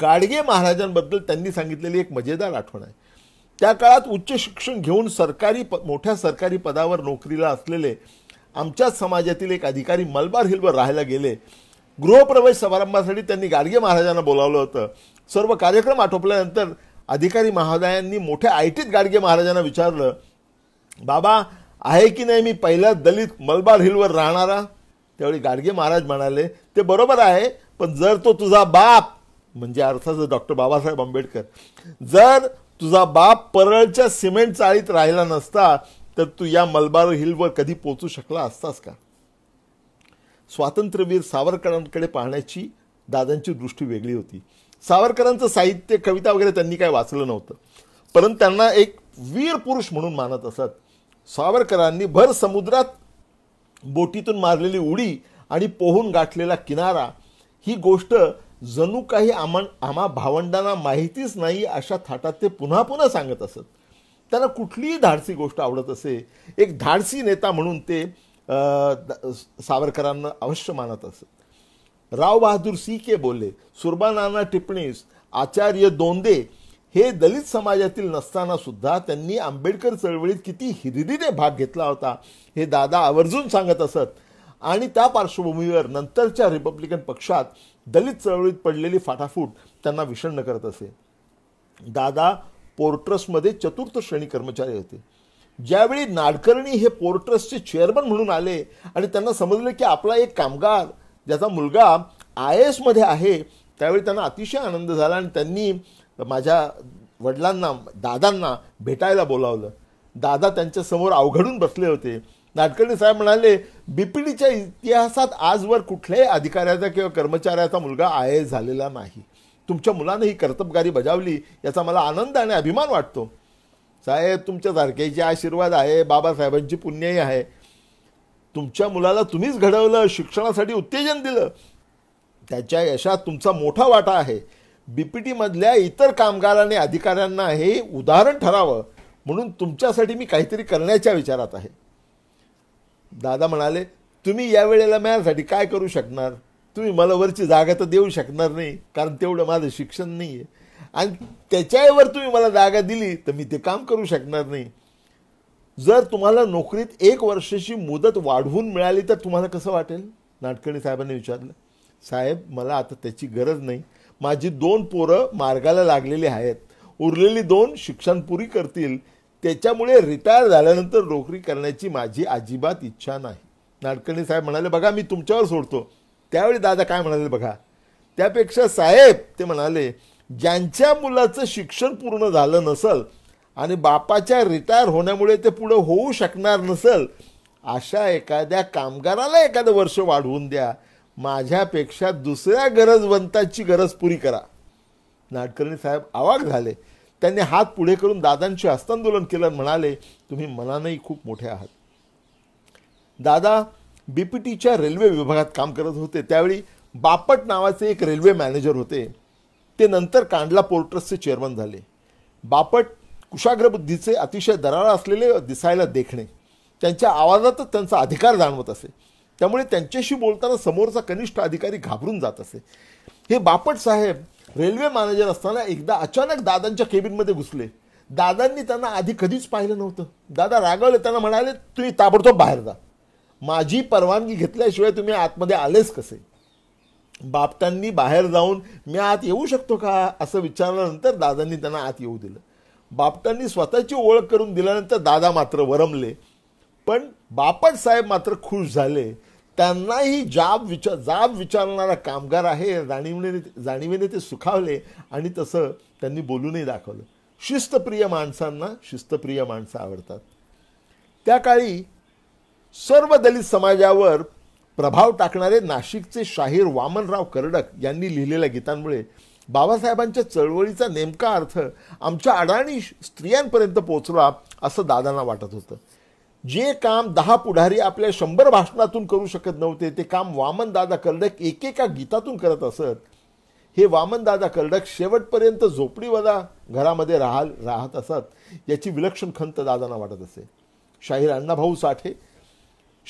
गाडगे महाराजांबद्दल त्यांनी सांगितलेली एक मजेदार आठवण आहे त्या काळात उच्च शिक्षण घेऊन सरकारी प मोठ्या सरकारी पदावर नोकरीला असलेले आमच्याच समाजातील एक अधिकारी मलबार हिलवर राहायला गेले गृहप्रवेश समारंभासाठी त्यांनी गाडगे महाराजांना बोलावलं होतं सर्व कार्यक्रम आटोपल्यानंतर अधिकारी महोदयांनी मोठ्या आयटीत गाडगे महाराजांना विचारलं बाबा आहे की नाही मी पहिला दलित मलबार हिलवर राहणारा त्यावेळी गाडगे महाराज म्हणाले ते बरोबर आहे पण जर तो तुझा बाप म्हणजे अर्थातच डॉक्टर बाबासाहेब आंबेडकर जर तुझा बाप परळच्या सिमेंट चाळीत राहिला नसता तर तू या मलबार हिलवर कधी पोचू शकला असतास का स्वातंत्र्यवीर सावरकरांकडे पाहण्याची दादांची दृष्टी वेगळी होती सावरकरांचं साहित्य कविता वगैरे त्यांनी काय वाचलं नव्हतं परंतु त्यांना एक वीर पुरुष म्हणून मानत असत सावरकरांनी भर समुद्रात बोटीतून मारलेली उडी आणि पोहून गाठलेला किनारा ही गोष्ट जणू काही आमण आम्हा भावंडांना माहितीच नाही अशा थाटात ते पुन्हा पुन्हा सांगत असत त्यांना कुठलीही धाडसी गोष्ट आवडत असे एक धाडसी नेता म्हणून ते सावरकरांना अवश्य मानत असत राव बहादूर सी के बोले नाना टिपणीस आचार्य दोंदे हे दलित समाजातील नसताना सुद्धा त्यांनी आंबेडकर चळवळीत किती हिरिरीने भाग घेतला होता हे दादा आवर्जून सांगत असत आणि त्या पार्श्वभूमीवर नंतरच्या रिपब्लिकन पक्षात दलित चळवळीत पडलेली फाटाफूट त्यांना विषण्ण करत असे दादा पोर्ट्रसमध्ये चतुर्थ श्रेणी कर्मचारी होते ज्यावेळी नाडकर्णी हे पोर्ट्रसचे चेअरमन म्हणून आले आणि त्यांना समजले की आपला एक कामगार ज्याचा मुलगा आय एसमध्ये आहे त्यावेळी त्यांना अतिशय आनंद झाला आणि त्यांनी तर माझ्या वडिलांना दादांना भेटायला बोलावलं दादा त्यांच्यासमोर अवघडून बसले होते नाटकर्णी साहेब म्हणाले बीपीडीच्या इतिहासात आजवर कुठल्याही अधिकाऱ्याचा किंवा कर्मचाऱ्याचा मुलगा आय झालेला नाही तुमच्या मुलानं ही कर्तबगारी बजावली याचा मला आनंद आणि अभिमान वाटतो साहेब जे आशीर्वाद आहे बाबासाहेबांची पुण्यही आहे तुमच्या मुलाला तुम्हीच घडवलं शिक्षणासाठी उत्तेजन दिलं त्याच्या यशात तुमचा मोठा वाटा आहे मधल्या इतर कामगार आणि अधिकाऱ्यांना हे उदाहरण ठरावं म्हणून तुमच्यासाठी मी काहीतरी करण्याच्या विचारात आहे दादा म्हणाले तुम्ही यावेळेला माझ्यासाठी काय करू शकणार तुम्ही मला वरची जागा तर देऊ शकणार नाही कारण तेवढं माझं शिक्षण नाही आहे आणि त्याच्यावर तुम्ही मला जागा दिली तर मी ते काम करू शकणार नाही जर तुम्हाला नोकरीत एक वर्षाची मुदत वाढवून मिळाली तर तुम्हाला कसं वाटेल नाटकणी साहेबांनी विचारलं साहेब मला आता त्याची गरज नाही माझी दोन पोरं मार्गाला लागलेली आहेत उरलेली दोन शिक्षण पुरी करतील त्याच्यामुळे रिटायर झाल्यानंतर नोकरी करण्याची माझी अजिबात इच्छा नाही नाडकर्णी साहेब म्हणाले बघा मी तुमच्यावर सोडतो त्यावेळी दादा काय म्हणाले बघा त्यापेक्षा साहेब ते म्हणाले ज्यांच्या मुलाचं शिक्षण पूर्ण झालं नसल आणि बापाच्या रिटायर होण्यामुळे ते पुढं होऊ शकणार नसल अशा एखाद्या कामगाराला एखादं वर्ष वाढवून द्या माझ्यापेक्षा दुसऱ्या गरजवंतांची गरज पुरी करा नाटकर्णी साहेब आवाक झाले त्यांनी हात पुढे करून दादांचे हस्तांदोलन केलं म्हणाले तुम्ही मनानेही खूप मोठे आहात दादा बी पी टीच्या रेल्वे विभागात काम करत होते त्यावेळी बापट नावाचे एक रेल्वे मॅनेजर होते ते नंतर कांडला ट्रस्टचे चेअरमन झाले बापट कुशाग्रबुद्धीचे अतिशय दराळ असलेले दिसायला देखणे त्यांच्या आवाजातच त्यांचा अधिकार जाणवत असे त्यामुळे त्यांच्याशी बोलताना समोरचा कनिष्ठ अधिकारी घाबरून जात असे हे बापट साहेब रेल्वे मॅनेजर असताना एकदा अचानक दादांच्या केबिनमध्ये घुसले दादांनी त्यांना आधी कधीच पाहिलं नव्हतं दादा रागावले त्यांना म्हणाले तुम्ही ताबडतोब बाहेर जा माझी परवानगी घेतल्याशिवाय तुम्ही आतमध्ये आलेच कसे बापटांनी बाहेर जाऊन मी आत येऊ शकतो का असं विचारल्यानंतर दादांनी त्यांना आत येऊ दिलं बापटांनी स्वतःची ओळख करून दिल्यानंतर दादा मात्र वरमले पण बापट साहेब मात्र खुश झाले त्यांनाही जाब विचार जाब विचारणारा कामगार आहे जाणीवने जाणीवेने ते सुखावले आणि तसं त्यांनी बोलूनही दाखवलं शिस्तप्रिय माणसांना शिस्तप्रिय माणसं आवडतात त्या काळी सर्व दलित समाजावर प्रभाव टाकणारे नाशिकचे शाहीर वामनराव कर्डक यांनी लिहिलेल्या गीतांमुळे बाबासाहेबांच्या चळवळीचा नेमका अर्थ आमच्या अडाणी स्त्रियांपर्यंत पोचला असं दादांना वाटत होतं जे काम दहा पुढारी आपल्या शंभर भाषणातून करू शकत नव्हते ते काम वामनदादा कर्डक एकेका गीतातून करत असत हे वामनदादा कर्डक शेवटपर्यंत झोपडीवादा घरामध्ये राहाल राहत असत याची विलक्षण खंत दादांना वाटत असे शाहीर अण्णाभाऊ साठे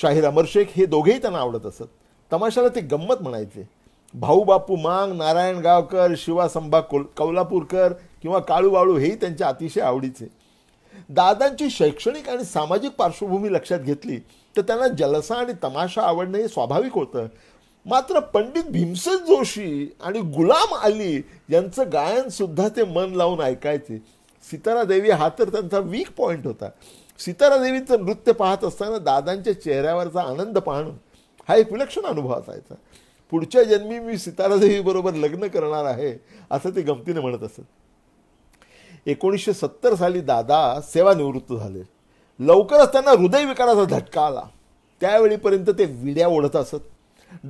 शाहीर अमरशेख हे दोघेही त्यांना आवडत असत तमाशाला ते गंमत म्हणायचे भाऊ बापू मांग नारायण गावकर शिवा संभा कोल कौलापूरकर किंवा काळूवाळू हेही त्यांच्या अतिशय आवडीचे दादांची शैक्षणिक आणि सामाजिक पार्श्वभूमी लक्षात घेतली तर त्यांना जलसा आणि तमाशा आवडणं हे स्वाभाविक होतं मात्र पंडित भीमसेन जोशी आणि गुलाम अली यांचं गायनसुद्धा ते मन लावून ऐकायचे देवी हा तर त्यांचा वीक पॉईंट होता देवीचं नृत्य पाहत असताना दादांच्या चेहऱ्यावरचा आनंद पाहणं हा एक विलक्षण अनुभव असायचा पुढच्या जन्मी मी देवीबरोबर लग्न करणार आहे असं ते गमतीने म्हणत असत एकोणीसशे सत्तर साली दादा सेवानिवृत्त झाले लवकरच त्यांना हृदयविकाराचा झटका आला त्यावेळीपर्यंत ते विड्या ओढत असत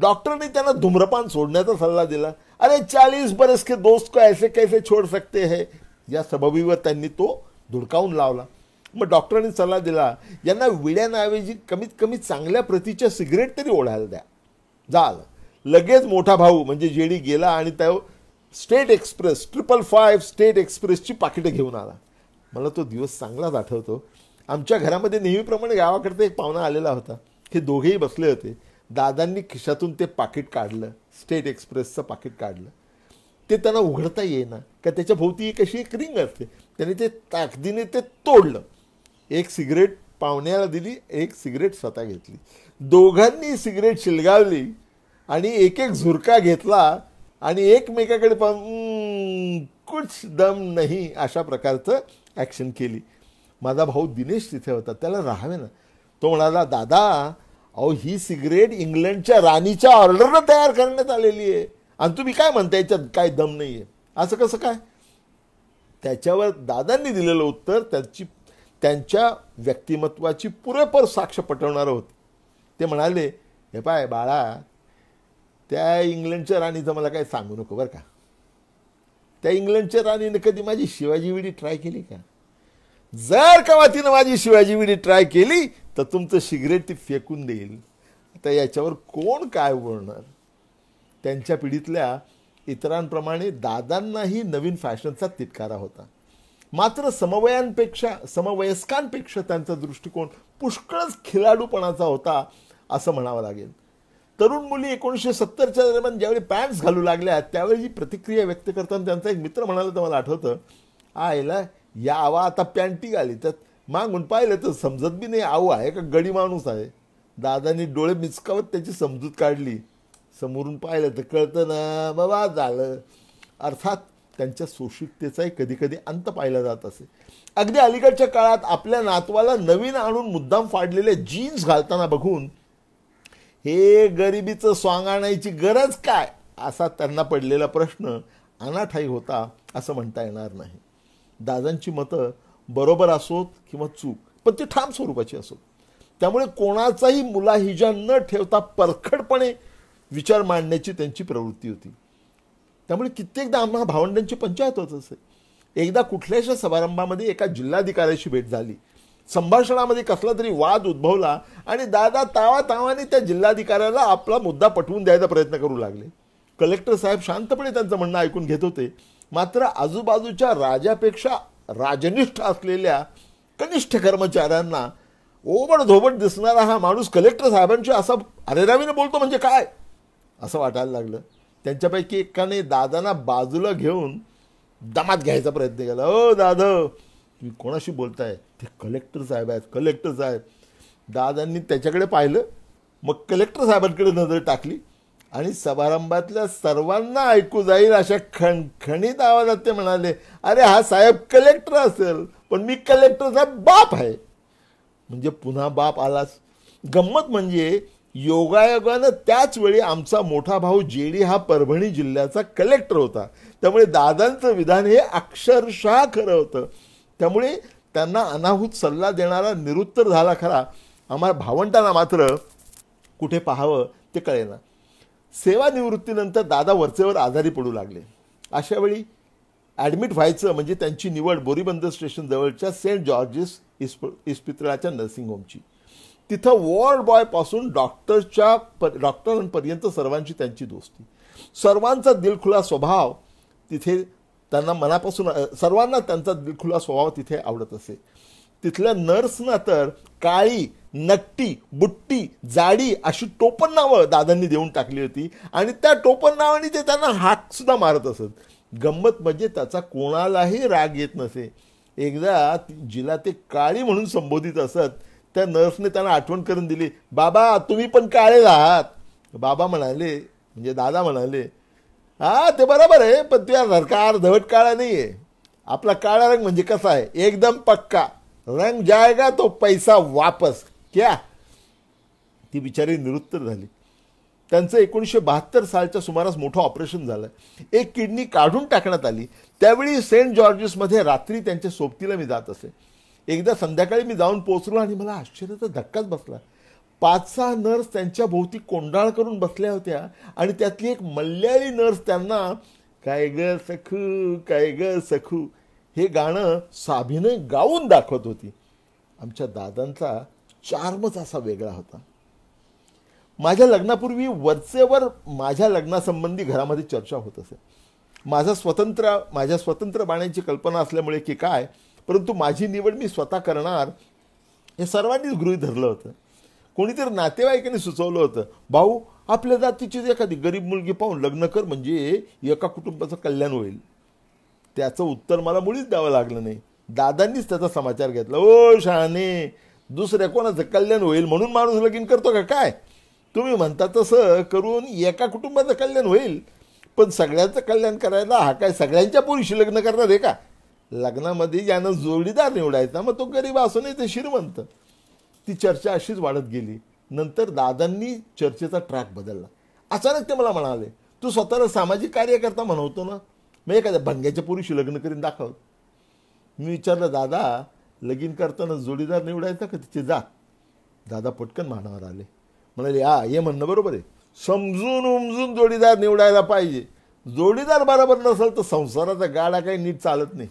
डॉक्टरने त्यांना धूम्रपान सोडण्याचा सल्ला दिला अरे चाळीस बरस के दोस्त को ऐसे कैसे छोड सकते हे या सबबीवर त्यांनी तो धुडकावून लावला मग डॉक्टरांनी सल्ला दिला यांना विड्यांऐवजी कमीत कमी चांगल्या प्रतीच्या सिगरेट तरी ओढायला द्या जा लगेच मोठा भाऊ म्हणजे जेडी गेला आणि त्या State Express triple five State एक्सप्रेसची पाकिटं घेऊन आला मला तो दिवस चांगलाच आठवतो आमच्या घरामध्ये नेहमीप्रमाणे गावाकडचा एक पाहुणा आलेला होता हे दोघेही बसले होते दादांनी खिशातून ते पाकिट काढलं स्टेट एक्सप्रेसचं पाकिट काढलं ते त्यांना उघडता येईना का त्याच्या भोवती एक अशी एक रिंग असते त्याने ते ताकदीने ते तोडलं एक सिगरेट पाहुण्याला दिली एक सिगरेट स्वतः घेतली दोघांनी सिगरेट शिलगावली आणि एक एक झुरका घेतला आणि एकमेकाकडे पाहून कुछ दम नाही अशा प्रकारचं ॲक्शन केली माझा भाऊ दिनेश तिथे होता त्याला राहावे ना तो म्हणाला दादा अहो ही सिगरेट इंग्लंडच्या राणीच्या ऑर्डरनं तयार करण्यात आलेली आहे आणि तुम्ही काय म्हणता याच्यात काय दम नाही आहे असं कसं काय त्याच्यावर दादांनी दिलेलं उत्तर त्याची त्यांच्या व्यक्तिमत्वाची पुरेपूर साक्ष पटवणारं होतं ते म्हणाले हे पाय बाळा त्या इंग्लंडच्या राणीचं मला काय सांगू नको बरं का त्या इंग्लंडच्या राणीनं कधी माझी शिवाजी विडी ट्राय केली का जर का तिनं माझी शिवाजी विडी ट्राय केली तर तुमचं सिगरेट ती फेकून देईल आता याच्यावर कोण काय बोलणार त्यांच्या पिढीतल्या इतरांप्रमाणे दादांनाही नवीन फॅशनचा तिटकारा होता मात्र समवयांपेक्षा समवयस्कांपेक्षा त्यांचा दृष्टिकोन पुष्कळच खिलाडूपणाचा होता असं म्हणावं लागेल तरुण मुली एकोणीसशे सत्तरच्या दरम्यान ज्यावेळी पॅन्ट्स घालू लागल्या त्यावेळी ही प्रतिक्रिया व्यक्त करताना त्यांचा एक मित्र म्हणाला तर मला आठवतं आयला या आवा आता पॅन्टी घाली त्यात मागून पाहिलं तर समजत बी नाही आऊ आहे का गडी माणूस आहे दादानी डोळे मिचकावत त्याची समजूत काढली समोरून पाहिलं तर कळतं ना बाबा झालं अर्थात त्यांच्या सोशिकतेचाही कधी कधी अंत पाहिला जात असे अगदी अलीकडच्या काळात आपल्या नातवाला नवीन आणून मुद्दाम फाडलेले जीन्स घालताना बघून हे गरिबीचं स्वांग आणायची गरज काय असा त्यांना पडलेला प्रश्न अनाठाई होता असं म्हणता येणार नाही दादांची मतं बरोबर असोत किंवा चूक पण ती ठाम स्वरूपाची असोत त्यामुळे कोणाचाही मुलाहिजा न ठेवता परखडपणे विचार मांडण्याची त्यांची प्रवृत्ती होती त्यामुळे कित्येकदा आम्हा भावंडांची पंचायत होत असे एकदा कुठल्याशा समारंभामध्ये एका जिल्हाधिकाऱ्याशी भेट झाली संभाषणामध्ये कसला तरी वाद उद्भवला आणि दादा तावा तावाने त्या जिल्हाधिकाऱ्याला आपला मुद्दा पटवून द्यायचा प्रयत्न करू लागले कलेक्टर साहेब शांतपणे त्यांचं म्हणणं ऐकून घेत होते मात्र आजूबाजूच्या राजापेक्षा राजनिष्ठ असलेल्या कनिष्ठ कर्मचाऱ्यांना ओबड धोबड दिसणारा हा माणूस कलेक्टर साहेबांशी असा अरेरावीने बोलतो म्हणजे काय असं वाटायला लागलं त्यांच्यापैकी एकाने दादांना बाजूला घेऊन दमात घ्यायचा प्रयत्न केला ओ दादा तुम्ही कोणाशी बोलताय ते कलेक्टर साहेब आहेत कलेक्टर साहेब दादांनी त्याच्याकडे पाहिलं मग कलेक्टर साहेबांकडे नजर टाकली आणि समारंभातल्या सर्वांना ऐकू जाईल अशा खणखणीत आवाजात ते म्हणाले अरे हा साहेब कलेक्टर असेल पण मी कलेक्टर साहेब बाप आहे म्हणजे पुन्हा बाप आलाच गंमत म्हणजे योगायोगानं त्याचवेळी आमचा मोठा भाऊ जेडी हा परभणी जिल्ह्याचा कलेक्टर होता त्यामुळे दादांचं विधान हे अक्षरशः खरं होतं त्यामुळे त्यांना अनाहूत सल्ला देणारा निरुत्तर झाला खरा आम्हाला भावंटांना मात्र कुठे पाहावं ते कळेना सेवानिवृत्तीनंतर दादा वरचेवर आजारी पडू लागले अशा वेळी ॲडमिट व्हायचं म्हणजे त्यांची निवड बोरीबंदर स्टेशन जवळच्या सेंट जॉर्जेस इस्प इस्पितळाच्या नर्सिंग होमची तिथं वॉर्ड बॉयपासून डॉक्टरच्या प डॉक्टरांपर्यंत सर्वांची त्यांची दोस्ती सर्वांचा दिलखुला स्वभाव तिथे त्यांना मनापासून सर्वांना त्यांचा दिलखुला स्वभाव तिथे आवडत असे तिथल्या नर्सना तर काळी नट्टी बुट्टी जाडी अशी टोपण नावं दादांनी देऊन टाकली होती आणि त्या टोपण नावाने ते त्यांना हाकसुद्धा मारत असत गंमत म्हणजे त्याचा कोणालाही राग येत नसे एकदा जिला ते काळी म्हणून संबोधित असत त्या नर्सने त्यांना आठवण करून दिली बाबा तुम्ही पण काळे आहात बाबा म्हणाले म्हणजे दादा म्हणाले हा ते बरोबर आहे पण सरकार अर्धवट काळा नाही आहे आपला काळा रंग म्हणजे कसा आहे एकदम पक्का रंग जायगा तो पैसा वापस क्या ती बिचारी निरुत्तर झाली त्यांचं एकोणीसशे बहात्तर सालच्या सुमारास मोठं ऑपरेशन झालं एक किडनी काढून टाकण्यात आली त्यावेळी सेंट जॉर्जेसमध्ये रात्री त्यांच्या सोबतीला मी जात असे एकदा संध्याकाळी मी जाऊन पोचलो आणि मला आश्चर्याचा धक्काच बसला पाच सहा नर्स त्यांच्या भोवती कोंडाळ करून बसल्या होत्या आणि त्यातली एक मल्याळी नर्स त्यांना काय ग सखू काय ग सखू हे गाणं साभिनय गाऊन दाखवत होती आमच्या दादांचा चार्मच असा वेगळा होता माझ्या लग्नापूर्वी वरचेवर माझ्या लग्नासंबंधी घरामध्ये चर्चा होत असे माझा स्वतंत्र माझ्या स्वतंत्र बाण्याची कल्पना असल्यामुळे की काय परंतु माझी निवड मी स्वतः करणार हे सर्वांनीच गृहीत धरलं होतं कोणीतरी नातेवाईकाने सुचवलं होतं भाऊ आपल्या जातीचीच एखादी गरीब मुलगी पाहून लग्न कर म्हणजे एका कुटुंबाचं कल्याण होईल त्याचं उत्तर मला मुळीच द्यावं लागलं नाही दादांनीच त्याचा समाचार घेतला ओ शहाणे दुसऱ्या कोणाचं कल्याण होईल म्हणून माणूस लगीन करतो का काय तुम्ही म्हणता तसं करून एका कुटुंबाचं कल्याण होईल पण सगळ्यांचं कल्याण करायला हा काय सगळ्यांच्या पुरुषी लग्न करणार आहे का लग्नामध्ये ज्यानं जोडीदार निवडायचा मग तो गरीब असूनही ते श्रीमंत ती चर्चा अशीच वाढत गेली नंतर दादांनी चर्चेचा ट्रॅक बदलला अचानक ते मला म्हणाले तू स्वतःला सामाजिक कार्यकर्ता म्हणवतो ना मग एखाद्या भंग्याच्या पुरुषी लग्न करीन दाखव मी विचारलं दादा लगीन करताना जोडीदार निवडायचा का तिथे जा दादा पटकन मानावर आले म्हणाले हा हे म्हणणं बरोबर आहे समजून उमजून जोडीदार निवडायला पाहिजे जोडीदार बरोबर नसेल तर संसाराचा गाडा काही नीट चालत नाही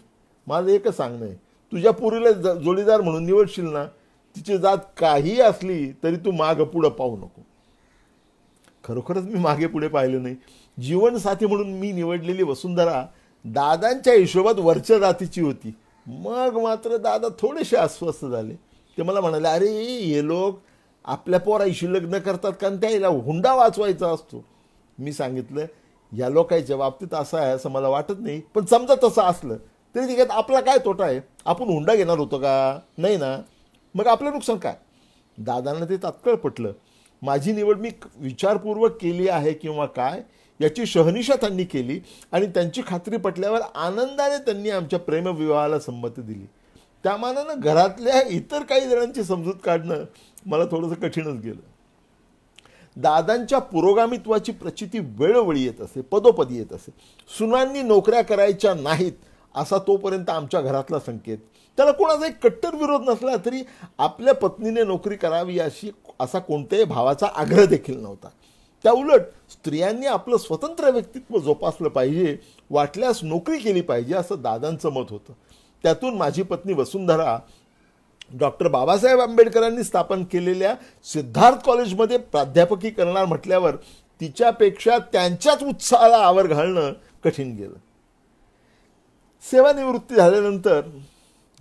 माझं एकच सांगणं आहे तुझ्या पुरीला जोडीदार म्हणून निवडशील ना तिची जात काही असली तरी तू मागं पुढं पाहू नको खरोखरच मी मागे पुढे पाहिले नाही जीवनसाथी म्हणून मी निवडलेली वसुंधरा दादांच्या हिशोबात वरच्या जातीची होती मग मात्र दादा थोडेसे अस्वस्थ झाले ते मला म्हणाले अरे हे लोक आपल्या पोराशी लग्न करतात कारण त्याला हुंडा वाचवायचा असतो मी सांगितलं या लोकांच्या बाबतीत असं आहे असं मला वाटत नाही पण समजा तसं असलं तरी तिघ्यात आपला काय तोटा आहे आपण हुंडा घेणार होतो का नाही ना मग आपलं नुकसान काय दादांना ते तात्काळ पटलं माझी निवड मी विचारपूर्वक केली आहे किंवा काय याची शहनिशा त्यांनी केली आणि त्यांची खात्री पटल्यावर आनंदाने त्यांनी आमच्या प्रेमविवाहाला संमती दिली त्या मानानं घरातल्या इतर काही जणांची समजूत काढणं मला थोडंसं कठीणच गेलं दादांच्या पुरोगामित्वाची प्रचिती वेळोवेळी येत असे पदोपदी येत असे सुनांनी नोकऱ्या करायच्या नाहीत असा तोपर्यंत आमच्या घरातला संकेत त्याला कोणाचा एक कट्टर विरोध नसला तरी आपल्या पत्नीने नोकरी करावी अशी असा कोणत्याही भावाचा आग्रह देखील नव्हता त्या उलट स्त्रियांनी आपलं स्वतंत्र व्यक्तित्व जोपासलं पाहिजे वाटल्यास नोकरी केली पाहिजे असं दादांचं मत होतं त्यातून माझी पत्नी वसुंधरा डॉक्टर बाबासाहेब आंबेडकरांनी स्थापन केलेल्या सिद्धार्थ कॉलेजमध्ये प्राध्यापकी करणार म्हटल्यावर तिच्यापेक्षा त्यांच्याच उत्साहाला आवर घालणं कठीण गेलं सेवानिवृत्ती झाल्यानंतर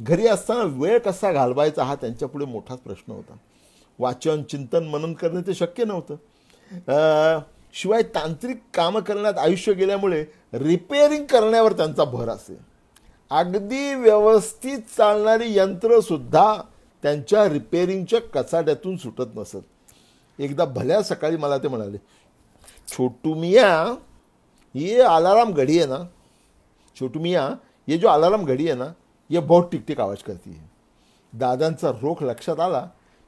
घरी असताना वेळ कसा घालवायचा हा त्यांच्यापुढे मोठाच प्रश्न होता वाचन चिंतन मनन करणे ते शक्य नव्हतं शिवाय तांत्रिक कामं करण्यात आयुष्य गेल्यामुळे रिपेअरिंग करण्यावर त्यांचा भर असे अगदी व्यवस्थित चालणारी यंत्रसुद्धा त्यांच्या रिपेअरिंगच्या कचाट्यातून सुटत नसत एकदा भल्या सकाळी मला ते म्हणाले छोटू मिया ये अलाराम घडी आहे ना छोटू मिया ये जो अलार्म घड़ी है ना ये बहुत टिक टिक आवाज करती है दादांचा रोख लक्षात आला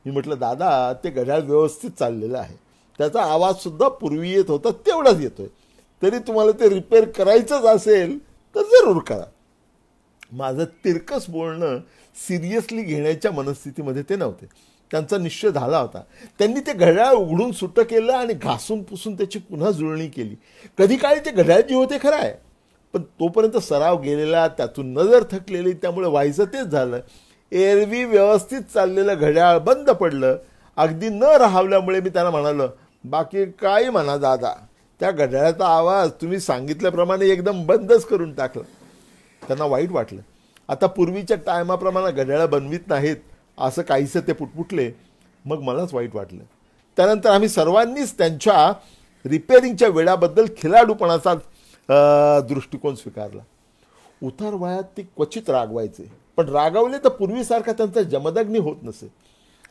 मी म्हटलं दादा ते घड्याळ व्यवस्थित चाललेलं आहे त्याचा आवाजसुद्धा पूर्वी येत होता तेवढाच येतो आहे तरी तुम्हाला ते रिपेअर करायचंच असेल तर जरूर करा माझं तिरकस बोलणं सिरियसली घेण्याच्या मनस्थितीमध्ये ते नव्हते त्यांचा निश्चय झाला होता त्यांनी ते घड्याळ उघडून सुट्ट केलं आणि घासून पुसून त्याची पुन्हा जुळणी केली कधी काळी ते घड्याळ जे होते खरं आहे पण तोपर्यंत सराव गेलेला त्यातून नजर थकलेली त्यामुळे व्हायचं तेच झालं एरवी व्यवस्थित चाललेलं घड्याळ बंद पडलं अगदी न राहावल्यामुळे मी त्यांना म्हणालो बाकी काही म्हणा दादा त्या घड्याळाचा आवाज तुम्ही सांगितल्याप्रमाणे एकदम बंदच करून टाकलं त्यांना वाईट वाटलं आता पूर्वीच्या टायमाप्रमाणे घड्याळं बनवित नाहीत असं काहीसं ते पुटपुटले मग मलाच वाईट वाटलं त्यानंतर आम्ही सर्वांनीच त्यांच्या रिपेअरिंगच्या वेळाबद्दल खिलाडूपणाचा दृष्टिकोन स्वीकारला उतार वयात ते क्वचित रागवायचे पण रागावले तर पूर्वीसारखा त्यांचा जमदग्नी होत नसे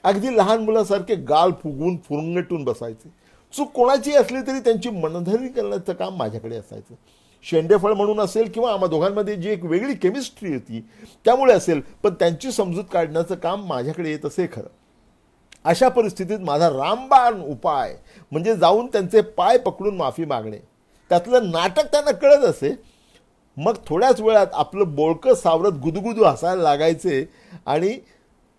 अगदी लहान मुलासारखे गाल फुगवून फुरंगटून बसायचे चूक कोणाची असली तरी त्यांची मनधरी करण्याचं काम माझ्याकडे असायचं शेंडेफळ म्हणून असेल किंवा आम्हा दोघांमध्ये जी एक वेगळी केमिस्ट्री होती त्यामुळे असेल पण त्यांची समजूत काढण्याचं काम माझ्याकडे येत असे खरं अशा परिस्थितीत माझा रामबाण उपाय म्हणजे जाऊन त्यांचे पाय पकडून माफी मागणे त्यातलं नाटक त्यांना कळत असे मग थोड्याच वेळात आपलं बोळकं सावरत गुदगुदू हसायला लागायचे आणि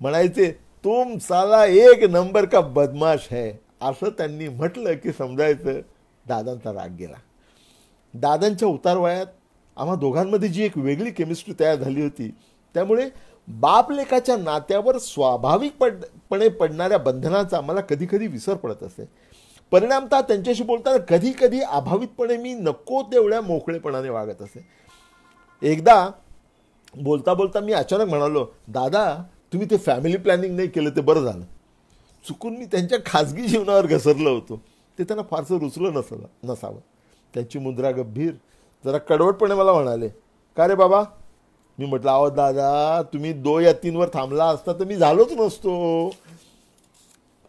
म्हणायचे तुम साला एक नंबर का बदमाश है असं त्यांनी म्हटलं की समजायचं दादांचा राग गेला दादांच्या उतारवयात आम्हा दोघांमध्ये जी एक वेगळी केमिस्ट्री तयार झाली होती त्यामुळे बापलेखाच्या नात्यावर स्वाभाविक पड पडणाऱ्या बंधनाचा मला कधीकधी विसर पडत असे परिणामतः त्यांच्याशी बोलताना कधी कधी अभावितपणे मी नको तेवढ्या मोकळेपणाने वागत असे एकदा बोलता बोलता मी अचानक म्हणालो दादा तुम्ही ते फॅमिली प्लॅनिंग नाही केलं ते बरं झालं चुकून मी त्यांच्या खाजगी जीवनावर घसरलो होतो ते त्यांना फारसं रुचलं नसलं नसावं त्यांची मुद्रा गंभीर जरा कडवटपणे मला म्हणाले का रे बाबा मी म्हटलं आहो दादा तुम्ही दो या तीनवर थांबला असता तर मी झालोच नसतो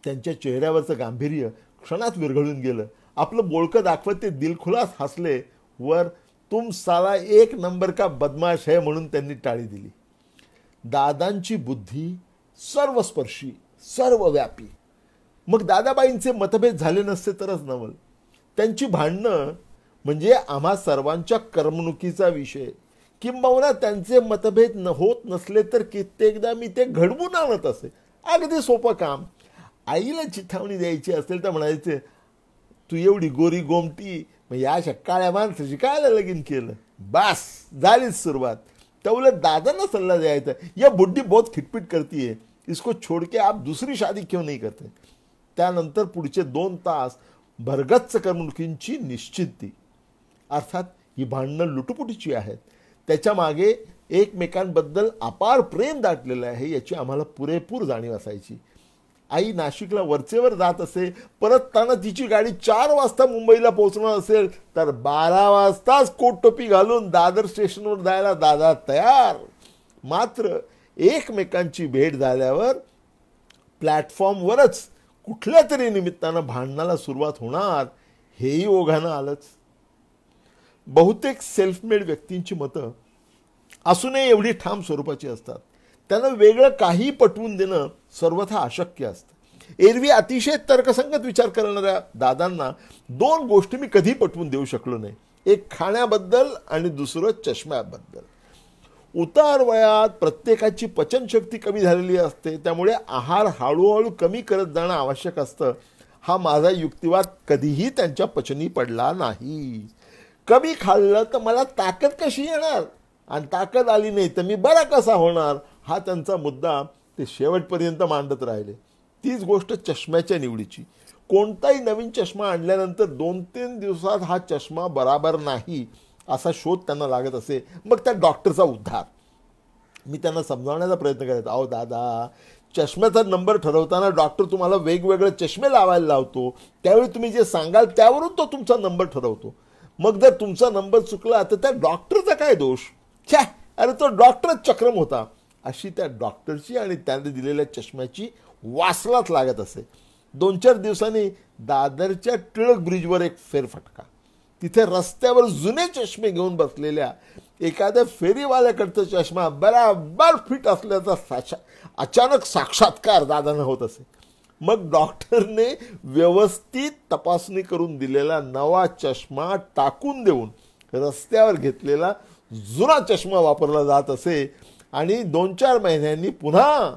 त्यांच्या चेहऱ्यावरचं गांभीर्य क्षणात विरघळून गेलं आपलं बोळकं दाखवत ते दिलखुलास हसले वर तुम साला एक नंबर का बदमाश आहे म्हणून त्यांनी टाळी दिली दादांची बुद्धी सर्वस्पर्शी सर्वव्यापी मग दादाबाईंचे मतभेद झाले नसते तरच नवल त्यांची भांडणं म्हणजे आम्हा सर्वांच्या करमणुकीचा विषय किंबहुना त्यांचे मतभेद न होत नसले तर कित्येकदा मी ते घडवून आणत असे अगदी सोपं काम आईला चिथावणी द्यायची असेल तर म्हणायचं तू एवढी गोरी गोमटी मग या काळ्या माणसाशी कायला लगीन केलं बास झालीच सुरुवात उलट दादांना सल्ला द्यायचा या बुड्ढी बहुत खिटपिट करतीये इसको छोड के आप दुसरी शादी क्यों नाही करते त्यानंतर पुढचे दोन तास भरगच्च करमणुकींची निश्चिती अर्थात ही भांडणं लुटुपुटीची आहेत त्याच्या मागे एकमेकांबद्दल अपार प्रेम दाटलेलं आहे याची आम्हाला पुरेपूर जाणीव असायची आई नाशिकला वरचेवर जात असे परतताना तिची गाडी चार वाजता मुंबईला पोहोचणार असेल तर बारा वाजताच कोटटोपी घालून दादर स्टेशनवर जायला दादा तयार मात्र एकमेकांची भेट झाल्यावर प्लॅटफॉर्मवरच कुठल्या तरी निमित्तानं भांडणाला सुरुवात होणार हेही ओघानं आलंच बहुतेक सेल्फमेड व्यक्तींची मतं असूनही एवढी ठाम स्वरूपाची असतात त्यांना वेगळं काही पटवून देणं सर्वथा अशक्य असतं एरवी अतिशय तर्कसंगत विचार करणाऱ्या दादांना दोन गोष्टी मी कधी पटवून देऊ शकलो नाही एक खाण्याबद्दल आणि दुसरं चष्म्याबद्दल उतार वयात प्रत्येकाची पचनशक्ती कमी झालेली असते त्यामुळे आहार हळूहळू कमी करत जाणं आवश्यक असतं हा माझा युक्तिवाद कधीही त्यांच्या पचनी पडला नाही कमी खाल्लं तर मला ताकद कशी येणार आणि ताकद आली नाही तर मी बरा कसा होणार हा त्यांचा मुद्दा ते शेवटपर्यंत मांडत राहिले तीच गोष्ट चष्म्याच्या निवडीची कोणताही नवीन चष्मा आणल्यानंतर दोन तीन दिवसात हा चष्मा बराबर नाही असा शोध त्यांना लागत असे मग त्या डॉक्टरचा उद्धार मी त्यांना समजावण्याचा प्रयत्न करत अहो दादा चष्म्याचा नंबर ठरवताना डॉक्टर तुम्हाला वेगवेगळे चष्मे लावायला लावतो त्यावेळी तुम्ही जे सांगाल त्यावरून तो तुमचा नंबर ठरवतो मग जर तुमचा नंबर चुकला तर त्या डॉक्टरचा काय दोष छ्या अरे तो डॉक्टरच चक्रम होता अशी त्या डॉक्टरची आणि त्याने दिलेल्या चष्म्याची वासलाच लागत असे दोन चार दिवसांनी दादरच्या टिळक ब्रिजवर एक फेरफटका तिथे रस्त्यावर जुने चष्मे घेऊन बसलेल्या एखाद्या फेरीवाल्याकडचा चष्मा बराबर फिट असल्याचा साक्षा अचानक साक्षात्कार दादानं होत असे मग डॉक्टरने व्यवस्थित तपासणी करून दिलेला नवा चष्मा टाकून देऊन रस्त्यावर घेतलेला जुना चष्मा वापरला जात असे आणि दोन चार महिन्यांनी पुन्हा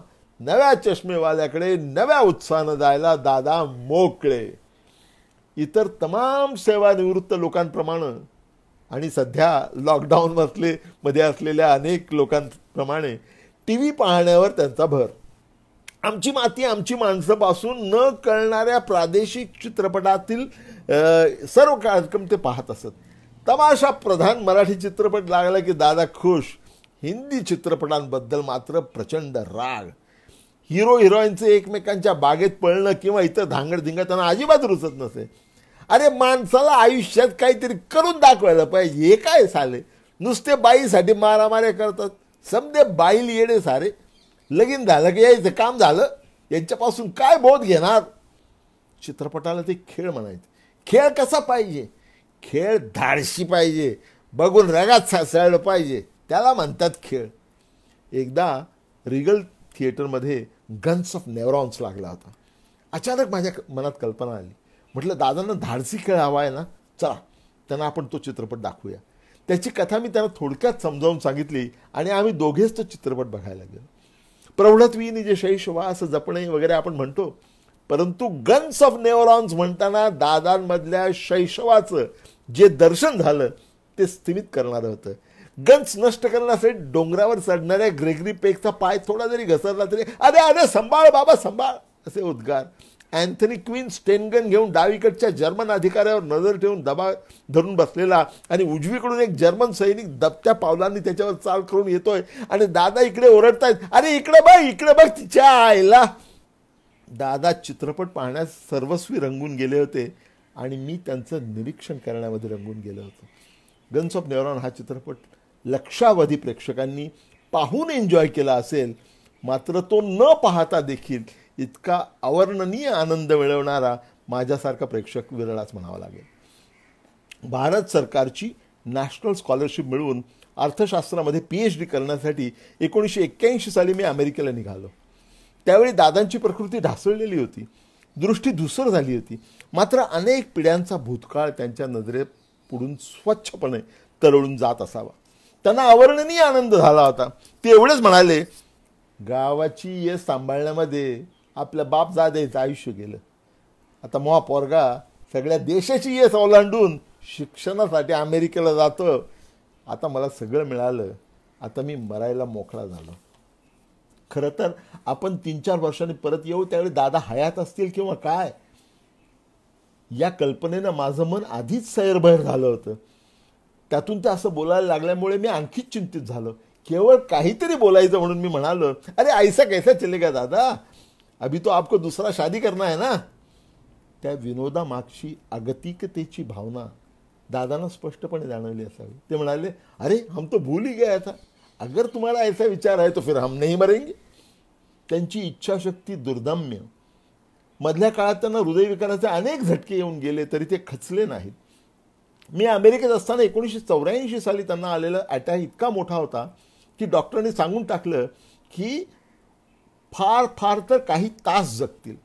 नव्या चष्मेवाल्याकडे नव्या उत्साहानं जायला दादा मोकळे इतर तमाम सेवानिवृत्त लोकांप्रमाणे आणि सध्या लॉकडाऊन असले मध्ये असलेल्या अनेक लोकांप्रमाणे टी व्ही पाहण्यावर त्यांचा भर आमची माती आमची माणसंपासून न कळणाऱ्या प्रादेशिक चित्रपटातील सर्व कार्यक्रम ते पाहत असत तमाशा प्रधान मराठी चित्रपट लागला की दादा खुश हिंदी चित्रपटांबद्दल मात्र प्रचंड राग हिरो हिरोईनचं एकमेकांच्या बागेत पळणं किंवा इतर धांगडधिंगड त्यांना अजिबात रुचत नसे अरे माणसाला आयुष्यात काहीतरी करून दाखवायला पाहिजे हे काय साले नुसते बाईसाठी मारामारे करतात समजे बाईल येणे सारे लगीन झालं की यायचं काम झालं यांच्यापासून काय बोध घेणार चित्रपटाला ते खेळ म्हणायचे खेळ कसा पाहिजे खेळ धाडशी पाहिजे बघून रगात सासळलं पाहिजे त्याला म्हणतात खेळ एकदा रिगल थिएटरमध्ये गन्स ऑफ नेवरॉन्स लागला होता अचानक माझ्या मनात कल्पना आली म्हटलं दादांना धाडसी खेळ हवा आहे ना चला त्यांना आपण तो चित्रपट दाखवूया त्याची कथा मी त्यांना थोडक्यात समजावून सांगितली आणि आम्ही दोघेच तो चित्रपट बघायला गेलो प्रौढत्वीनी जे शैशवा असं जपणे वगैरे आपण म्हणतो परंतु गन्स ऑफ नेवरॉन्स म्हणताना दादांमधल्या शैशवाचं जे दर्शन झालं ते स्थिमित करणारं होतं गन्स नष्ट करण्यासाठी डोंगरावर चढणाऱ्या ग्रेगरी पेकचा पाय थोडा जरी घसरला तरी अरे अरे संभाळ बाबा संभाळ असे उद्गार अँथनी क्वीन स्टेनगन घेऊन डावीकडच्या जर्मन अधिकाऱ्यावर नजर ठेवून दबा धरून बसलेला आणि उजवीकडून एक जर्मन सैनिक दबत्या पावलांनी त्याच्यावर चाल करून येतोय आणि दादा इकडे ओरडतायत अरे इकडे बघ इकडे बघ तिच्या आईला दादा चित्रपट पाहण्यास सर्वस्वी रंगून गेले होते आणि मी त्यांचं निरीक्षण करण्यामध्ये रंगून गेलो होतो गन्स ऑफ नेवरॉन हा चित्रपट लक्षावधी प्रेक्षकांनी पाहून एन्जॉय केला असेल मात्र तो न पाहता देखील इतका अवर्णनीय आनंद मिळवणारा माझ्यासारखा प्रेक्षक विरळाच म्हणावा लागेल भारत सरकारची नॅशनल स्कॉलरशिप मिळवून अर्थशास्त्रामध्ये पी एच डी करण्यासाठी एकोणीसशे एक्क्याऐंशी साली मी अमेरिकेला निघालो त्यावेळी दादांची प्रकृती ढासळलेली होती दृष्टी धुसर झाली होती मात्र अनेक पिढ्यांचा भूतकाळ त्यांच्या नजरे पुढून स्वच्छपणे तरळून जात असावा त्यांना अवर्णनीय आनंद झाला होता ते एवढेच म्हणाले गावाची ये सांभाळण्यामध्ये आपल्या बाप जाद्याचं आयुष्य गेलं आता मोहा पोरगा सगळ्या देशाची येस ओलांडून शिक्षणासाठी अमेरिकेला जातो आता मला सगळं मिळालं आता मी मरायला मोकळा झालो खरं तर आपण तीन चार वर्षांनी परत येऊ त्यावेळी दादा हयात असतील किंवा काय या कल्पनेनं माझं मन आधीच सैरभैर झालं होतं त्यातून ते असं बोलायला लागल्यामुळे मी आणखीच चिंतित झालं केवळ काहीतरी बोलायचं म्हणून मी म्हणालो अरे ऐसा कैसा का दादा अभी तो आपको दुसरा शादी करना है ना त्या विनोदामागची अगतिकतेची भावना दादांना स्पष्टपणे जाणवली असावी ते म्हणाले अरे हम तो भूल ही गया था अगर तुम्हाला ऐसा विचार आहे तो फिर हम नाही मरेंगे त्यांची इच्छाशक्ती दुर्दम्य मधल्या काळात त्यांना हृदयविकाराचे अनेक झटके येऊन गेले तरी ते खचले नाहीत मी अमेरिकेत असताना एकोणीसशे चौऱ्याऐंशी साली त्यांना आलेला अटॅक इतका मोठा होता की डॉक्टरने सांगून टाकलं की फार फार तर काही तास जगतील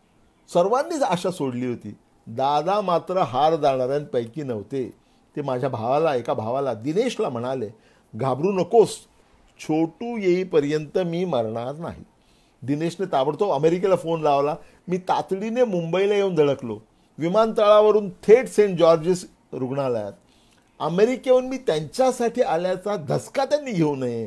सर्वांनीच आशा सोडली होती दादा मात्र हार जाणाऱ्यांपैकी नव्हते ते माझ्या भावाला एका भावाला दिनेशला म्हणाले घाबरू नकोस छोटू येईपर्यंत मी मरणार नाही दिनेशने ताबडतोब अमेरिकेला फोन लावला मी तातडीने मुंबईला येऊन धडकलो विमानतळावरून थेट सेंट जॉर्जेस रुग्णालयात अमेरिकेहून मी त्यांच्यासाठी आल्याचा धसका त्यांनी घेऊ नये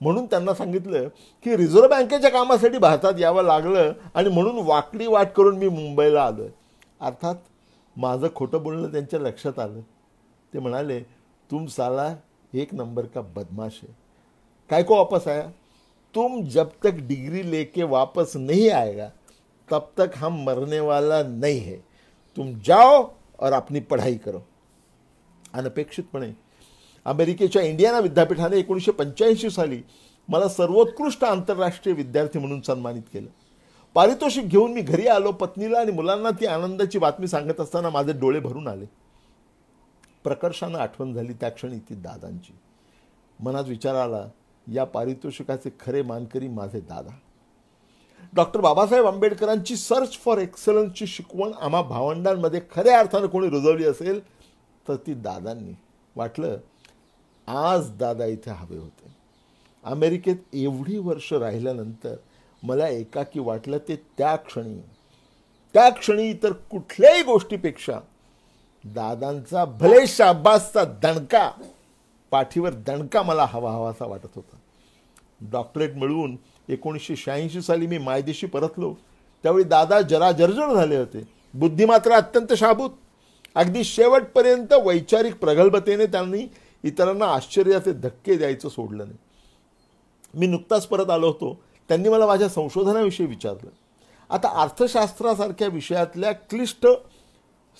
म्हणून त्यांना सांगितलं की रिझर्व्ह बँकेच्या कामासाठी भारतात यावं लागलं आणि म्हणून वाकडी वाट करून मी मुंबईला आलो अर्थात माझं खोटं बोलणं त्यांच्या लक्षात आलं ते म्हणाले तुम साला एक नंबर का बदमाश आहे काय को वापस आया तुम जब तक डिग्री लेके वापस नहीं आएगा तब तक हम मरने वाला नहीं है तुम जाओ और अपनी पढ़ाई करो अनपेक्षितपणे अमेरिकेच्या इंडियाना विद्यापीठाने एकोणीसशे पंच्याऐंशी साली मला सर्वोत्कृष्ट आंतरराष्ट्रीय विद्यार्थी म्हणून सन्मानित केलं पारितोषिक घेऊन मी घरी आलो पत्नीला आणि मुलांना ती आनंदाची बातमी सांगत असताना माझे डोळे भरून आले प्रकर्षानं आठवण झाली त्या क्षणी ती दादांची मनात विचार आला या पारितोषिकाचे खरे मानकरी माझे दादा डॉक्टर बाबासाहेब आंबेडकरांची सर्च फॉर एक्सलन्सची शिकवण आम्हा भावंडांमध्ये खऱ्या अर्थानं कोणी रुजवली असेल तर ती दादांनी वाटलं आज दादा इथे हवे होते अमेरिकेत एवढी वर्ष राहिल्यानंतर मला एकाकी वाटलं ते त्या क्षणी त्या क्षणी इतर कुठल्याही गोष्टीपेक्षा दादांचा भले शाब्बासचा दणका पाठीवर दणका मला हवा हवासा वाटत होता डॉक्टरेट मिळवून एकोणीसशे शहाऐंशी साली मी मायदेशी परतलो त्यावेळी दादा जरा जर्जर झाले होते बुद्धी मात्र अत्यंत शाबूत अगदी शेवटपर्यंत वैचारिक प्रगल्भतेने त्यांनी इतरांना आश्चर्याचे धक्के द्यायचं सोडलं नाही मी नुकताच परत आलो होतो त्यांनी मला माझ्या संशोधनाविषयी विचारलं आता अर्थशास्त्रासारख्या विषयातल्या क्लिष्ट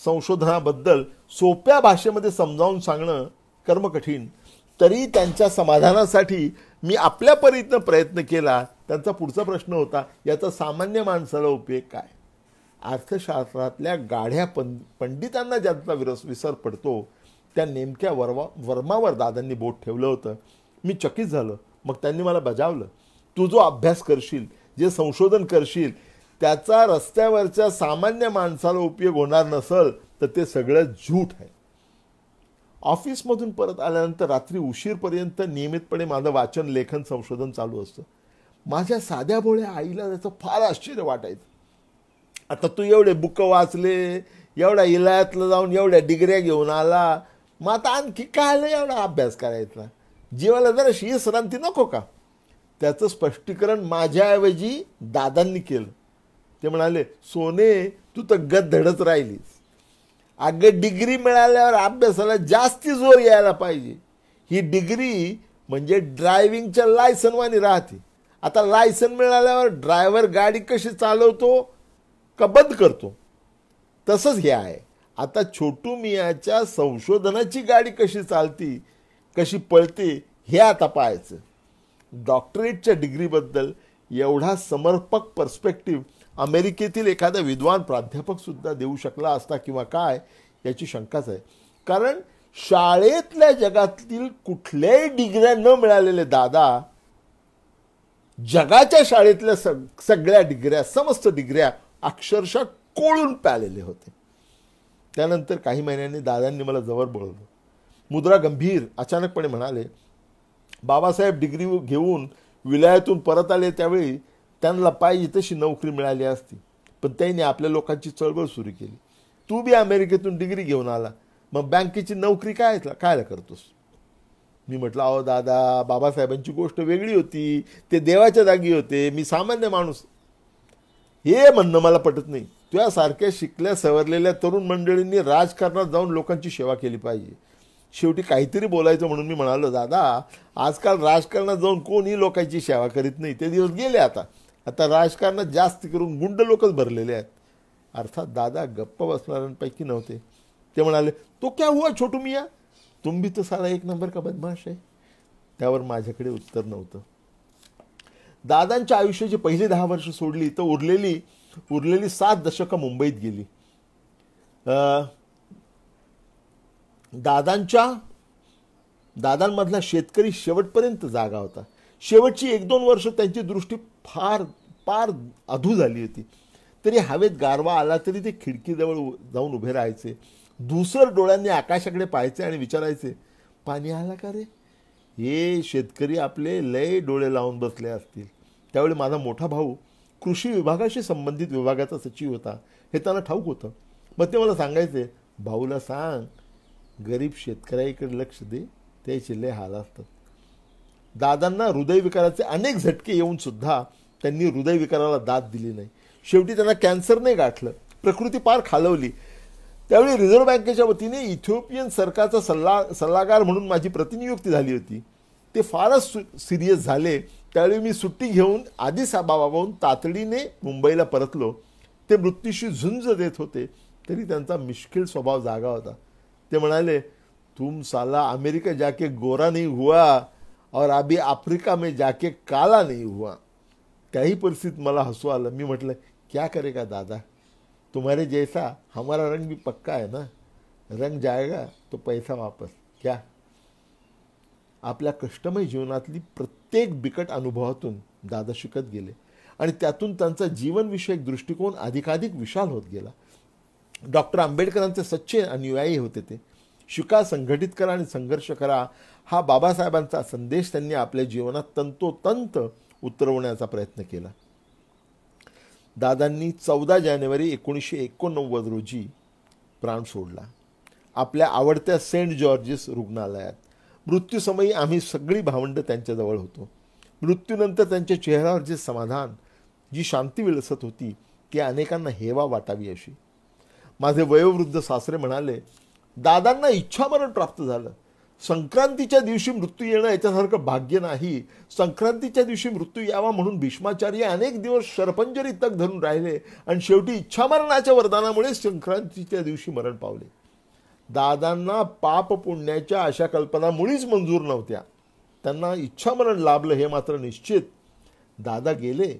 संशोधनाबद्दल सोप्या भाषेमध्ये समजावून सांगणं कर्मकठीण तरी त्यांच्या समाधानासाठी मी आपल्या परीतनं प्रयत्न केला त्यांचा पुढचा प्रश्न होता याचा सामान्य माणसाला उपयोग काय अर्थशास्त्रातल्या गाढ्या पं पंडितांना ज्यांचा विरस विसर पडतो त्या नेमक्या वर्मा वर्मावर दादांनी बोट ठेवलं होतं मी चकित झालं मग त्यांनी मला बजावलं तू जो अभ्यास करशील जे संशोधन करशील त्याचा रस्त्यावरच्या सामान्य माणसाला उपयोग होणार नसल तर ते सगळं झूठ आहे ऑफिसमधून परत आल्यानंतर रात्री उशीरपर्यंत नियमितपणे माझं वाचन लेखन संशोधन चालू असतं माझ्या साध्या भोळ्या आईला त्याचं फार आश्चर्य वाटायचं आता तू एवढे बुकं वाचले एवढ्या इलायातलं जाऊन एवढ्या डिग्र्या घेऊन आला मग आता आणखी काय आलं एवढा अभ्यास करायचा जीवाला जरा श्रांती नको का त्याचं स्पष्टीकरण माझ्याऐवजी दादांनी केलं ते म्हणाले सोने तू तर गद धडत राहिलीस अगं डिग्री मिळाल्यावर अभ्यासाला जास्ती जोर यायला पाहिजे ही डिग्री म्हणजे ड्रायव्हिंगच्या लायसनवानी राहते आता लायसन मिळाल्यावर ड्रायव्हर गाडी कशी चालवतो का बंद करतो तसंच हे आहे आता छोटू मियाच्या संशोधनाची गाडी कशी चालती कशी पळते हे आता पाहायचं डॉक्टरेटच्या डिग्रीबद्दल एवढा समर्पक पर्स्पेक्टिव्ह अमेरिकेतील एखादा विद्वान प्राध्यापक सुद्धा देऊ शकला असता किंवा काय याची शंकाच आहे कारण शाळेतल्या जगातील कुठल्याही डिग्र्या न मिळालेले दादा जगाच्या शाळेतल्या सग सगळ्या डिग्र्या समस्त डिग्र्या अक्षरशः कोळून प्यालेले होते त्यानंतर काही महिन्यांनी दादांनी मला जवळ बोलवलं मुद्रा गंभीर अचानकपणे म्हणाले बाबासाहेब डिग्री घेऊन विलयातून परत आले त्यावेळी त्यांना पाहिजे तशी नोकरी मिळाली असती पण त्यांनी आपल्या लोकांची चळवळ सुरू केली तू बी अमेरिकेतून डिग्री घेऊन आला मग बँकेची नोकरी काय काय करतोस मी म्हटलं अहो दादा बाबासाहेबांची गोष्ट वेगळी होती ते देवाच्या जागी होते मी सामान्य माणूस हे म्हणणं मला पटत नाही सारख्या शिकल्या सवरलेल्या तरुण मंडळींनी राजकारणात जाऊन लोकांची सेवा केली पाहिजे शेवटी काहीतरी बोलायचं म्हणून मी म्हणालो दादा आजकाल राजकारणात जाऊन कोणी लोकांची सेवा करीत नाही ते दिवस गेले आता आता राजकारणात जास्त करून गुंड लोकच भरलेले आहेत अर्थात दादा गप्प बसणाऱ्यांपैकी नव्हते ते म्हणाले तो क्या हुआ छोटू मिया तुम्ही तर साधा एक नंबर का बदमाश आहे त्यावर माझ्याकडे उत्तर नव्हतं दादांच्या आयुष्याची पहिली दहा वर्ष सोडली तर उरलेली उरलेली सात दशकं मुंबईत गेली दादांच्या दादांमधला शेतकरी शेवटपर्यंत जागा होता शेवटची एक दोन वर्ष त्यांची दृष्टी फार फार अधू झाली होती तरी हवेत गारवा आला तरी ते खिडकीजवळ जाऊन उभे राहायचे दुसरं डोळ्यांनी आकाशाकडे पाहायचे आणि विचारायचे पाणी आला का रे हे शेतकरी आपले लय डोळे लावून बसले असतील त्यावेळी माझा मोठा भाऊ कृषी विभागाशी संबंधित विभागाचा सचिव होता हे त्यांना ठाऊक होतं मग ते मला सांगायचे भाऊला सांग गरीब शेतकऱ्याकडे लक्ष दे त्याचे लय हाल असतात दादांना हृदयविकाराचे अनेक झटके येऊन सुद्धा त्यांनी हृदयविकाराला दाद दिली नाही शेवटी त्यांना कॅन्सरने गाठलं प्रकृती पार खालवली त्यावेळी रिझर्व्ह बँकेच्या वतीने इथिओपियन सरकारचा सल्ला सल्लागार म्हणून माझी प्रतिनियुक्ती झाली होती ते फारच सु सिरियस झाले त्यावेळी मी सुट्टी घेऊन आधी साबाबाहून तातडीने मुंबईला परतलो ते मृत्यूशी झुंज देत होते तरी त्यांचा मिश्किल स्वभाव जागा होता ते म्हणाले तुम साला अमेरिका जाके गोरा नाही हुआ और अभी आफ्रिका में जाके काला नहीं हुआ त्याही परिस्थिति मला हसू आलं मी म्हटलं क्या करेगा दादा तुम्हारे जैसा हमारा रंग भी पक्का है ना रंग जाएगा तो पैसा वापस क्या आपल्या कष्टमय जीवनातली प्रत्येक बिकट अनुभवातून दादा शिकत गेले आणि त्यातून त्यांचा जीवनविषयक दृष्टिकोन अधिकाधिक विशाल होत गेला डॉक्टर आंबेडकरांचे सच्चे अनुयायी होते ते शिका संघटित करा आणि संघर्ष करा हा बाबासाहेबांचा संदेश त्यांनी आपल्या जीवनात तंतोतंत उतरवण्याचा प्रयत्न केला दादांनी चौदा जानेवारी एकोणीसशे एकोणनव्वद रोजी प्राण सोडला आपल्या आवडत्या सेंट जॉर्जेस रुग्णालयात मृत्यूसमयी आम्ही सगळी भावंडं त्यांच्याजवळ होतो मृत्यूनंतर त्यांच्या चेहऱ्यावर जे समाधान जी शांती विलसत होती ती अनेकांना हेवा वाटावी अशी माझे वयोवृद्ध सासरे म्हणाले दादांना इच्छामरण प्राप्त झालं संक्रांतीच्या दिवशी मृत्यू येणं याच्यासारखं भाग्य नाही संक्रांतीच्या दिवशी मृत्यू यावा म्हणून भीष्माचार्य अनेक दिवस सरपंजरी तक धरून राहिले आणि शेवटी इच्छामरणाच्या वरदानामुळे संक्रांतीच्या दिवशी मरण पावले दादांना पाप पुण्याच्या अशा कल्पनामुळेच मुळीच मंजूर नव्हत्या त्यांना इच्छामरण लाभलं हे मात्र निश्चित दादा गेले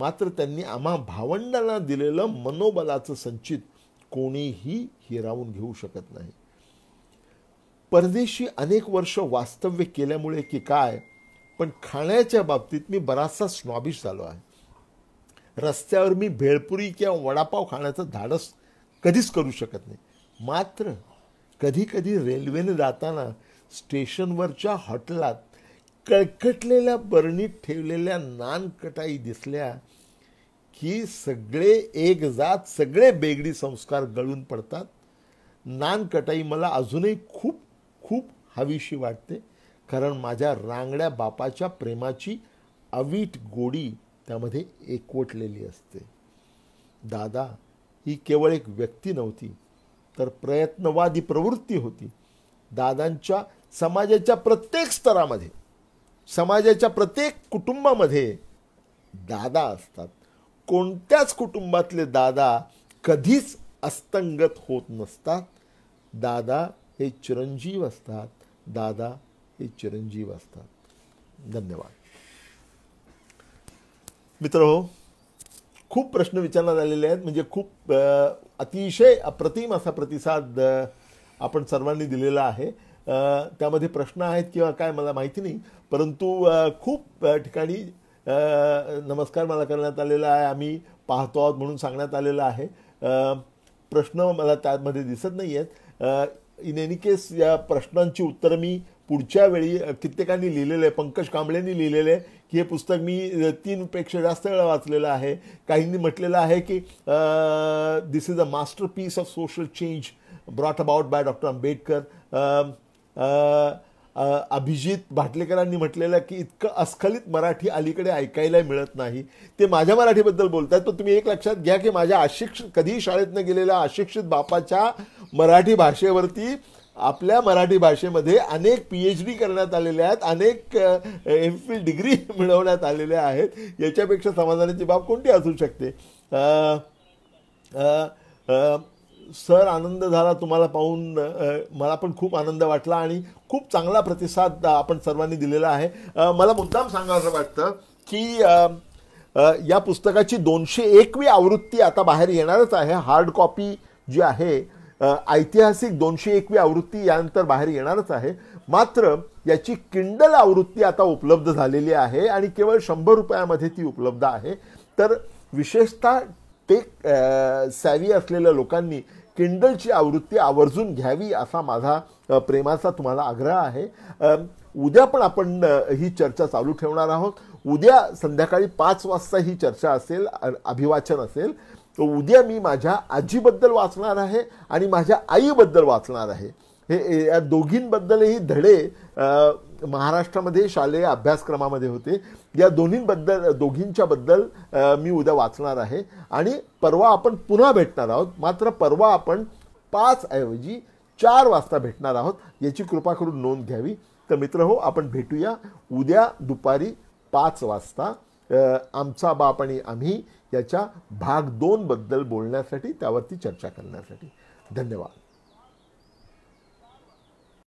मात्र त्यांनी आम्हा भावंडांना दिलेलं मनोबलाचं संचित कोणीही हिरावून घेऊ शकत नाही परदेशी अनेक वर्ष वास्तव्य केल्यामुळे की काय पण खाण्याच्या बाबतीत मी बराचसा स्नॉबिश झालो आहे रस्त्यावर मी भेळपुरी किंवा वडापाव खाण्याचं धाडस कधीच करू शकत नाही मात्र कधीकधी रेल्वेने जाताना स्टेशनवरच्या हॉटेलात कळकटलेल्या बरणीत ठेवलेल्या नानकटाई दिसल्या की सगळे एक जात सगळे बेगडी संस्कार गळून पडतात नानकटाई मला अजूनही खूप खूप हवीशी वाटते कारण माझ्या रांगड्या बापाच्या प्रेमाची अवीट गोडी त्यामध्ये एकवटलेली असते दादा ही केवळ एक व्यक्ती नव्हती तर प्रयत्नवादी प्रवृत्ती होती दादांच्या समाजाच्या प्रत्येक स्तरामध्ये समाजाच्या प्रत्येक कुटुंबामध्ये दादा असतात कोणत्याच कुटुंबातले दादा कधीच अस्तंगत होत नसतात दादा हे चिरंजीव असतात दादा हे चिरंजीव असतात धन्यवाद मित्र हो खूप प्रश्न विचारण्यात आलेले आहेत म्हणजे खूप अतिशय अप्रतिम असा प्रतिसाद आपण सर्वांनी दिलेला आहे त्यामध्ये प्रश्न आहेत किंवा काय मला माहिती नाही परंतु खूप ठिकाणी नमस्कार मला करण्यात आलेला आहे आम्ही पाहतो आहोत म्हणून सांगण्यात आलेलं आहे प्रश्न मला त्यामध्ये दिसत नाही आहेत इन एनी केस या प्रश्नांची उत्तरं मी पुढच्या वेळी कित्येकांनी लिहिलेलं आहे पंकज कांबळेंनी लिहिलेलं आहे की हे पुस्तक मी तीनपेक्षा जास्त वेळा वाचलेलं आहे काहींनी म्हटलेलं आहे की this is a masterpiece of social change brought about by doctor Ambedkar Abhijit भाटलेकरांनी म्हटलेलं की इतकं अस्खलित मराठी अलीकडे ऐकायला मिळत नाही ते माझ्या मराठीबद्दल बोलत आहेत पण तुम्ही एक लक्षात घ्या की माझ्या अशिक्षित कधीही शाळेतनं गेलेल्या अशिक्षित बापाच्या मराठी भाषेवरती आपल्या मराठी भाषेमध्ये अनेक पी एच डी करण्यात आलेल्या आहेत अनेक एम फिल डिग्री मिळवण्यात आलेल्या आहेत याच्यापेक्षा समाधानाची बाब कोणती असू शकते सर आनंद झाला तुम्हाला पाहून मला पण खूप आनंद वाटला आणि खूप चांगला प्रतिसाद आपण सर्वांनी दिलेला आहे मला मुद्दाम सांगायचं वाटतं की या पुस्तकाची दोनशे एकवी आवृत्ती आता बाहेर येणारच आहे हार्ड कॉपी जी आहे ऐतिहासिक दोनशे एकवी आवृत्ती यानंतर बाहेर येणारच आहे मात्र याची किंडल आवृत्ती आता उपलब्ध झालेली आहे आणि केवळ शंभर रुपयामध्ये ती उपलब्ध आहे तर विशेषतः ते सॅवी असलेल्या लोकांनी किंडलची आवृत्ती आवर्जून घ्यावी असा माझा प्रेमाचा तुम्हाला आग्रह आहे उद्या पण आपण ही चर्चा चालू ठेवणार आहोत उद्या संध्याकाळी पाच वाजता ही चर्चा असेल अभिवाचन असेल तो उद्या मी माझ्या आजीबद्दल वाचणार आहे आणि माझ्या आईबद्दल वाचणार आहे हे या दोघींबद्दलही धडे महाराष्ट्रामध्ये शालेय अभ्यासक्रमामध्ये होते या दोन्हींबद्दल दोघींच्याबद्दल मी उद्या वाचणार आहे आणि परवा आपण पुन्हा भेटणार आहोत मात्र परवा आपण पाच ऐवजी चार वाजता भेटणार आहोत याची कृपा करून नोंद घ्यावी तर मित्र हो आपण भेटूया उद्या दुपारी पाच वाजता आमचा बाप आणि आम्ही याच्या भाग दोनबद्दल बोलण्यासाठी त्यावरती चर्चा करण्यासाठी धन्यवाद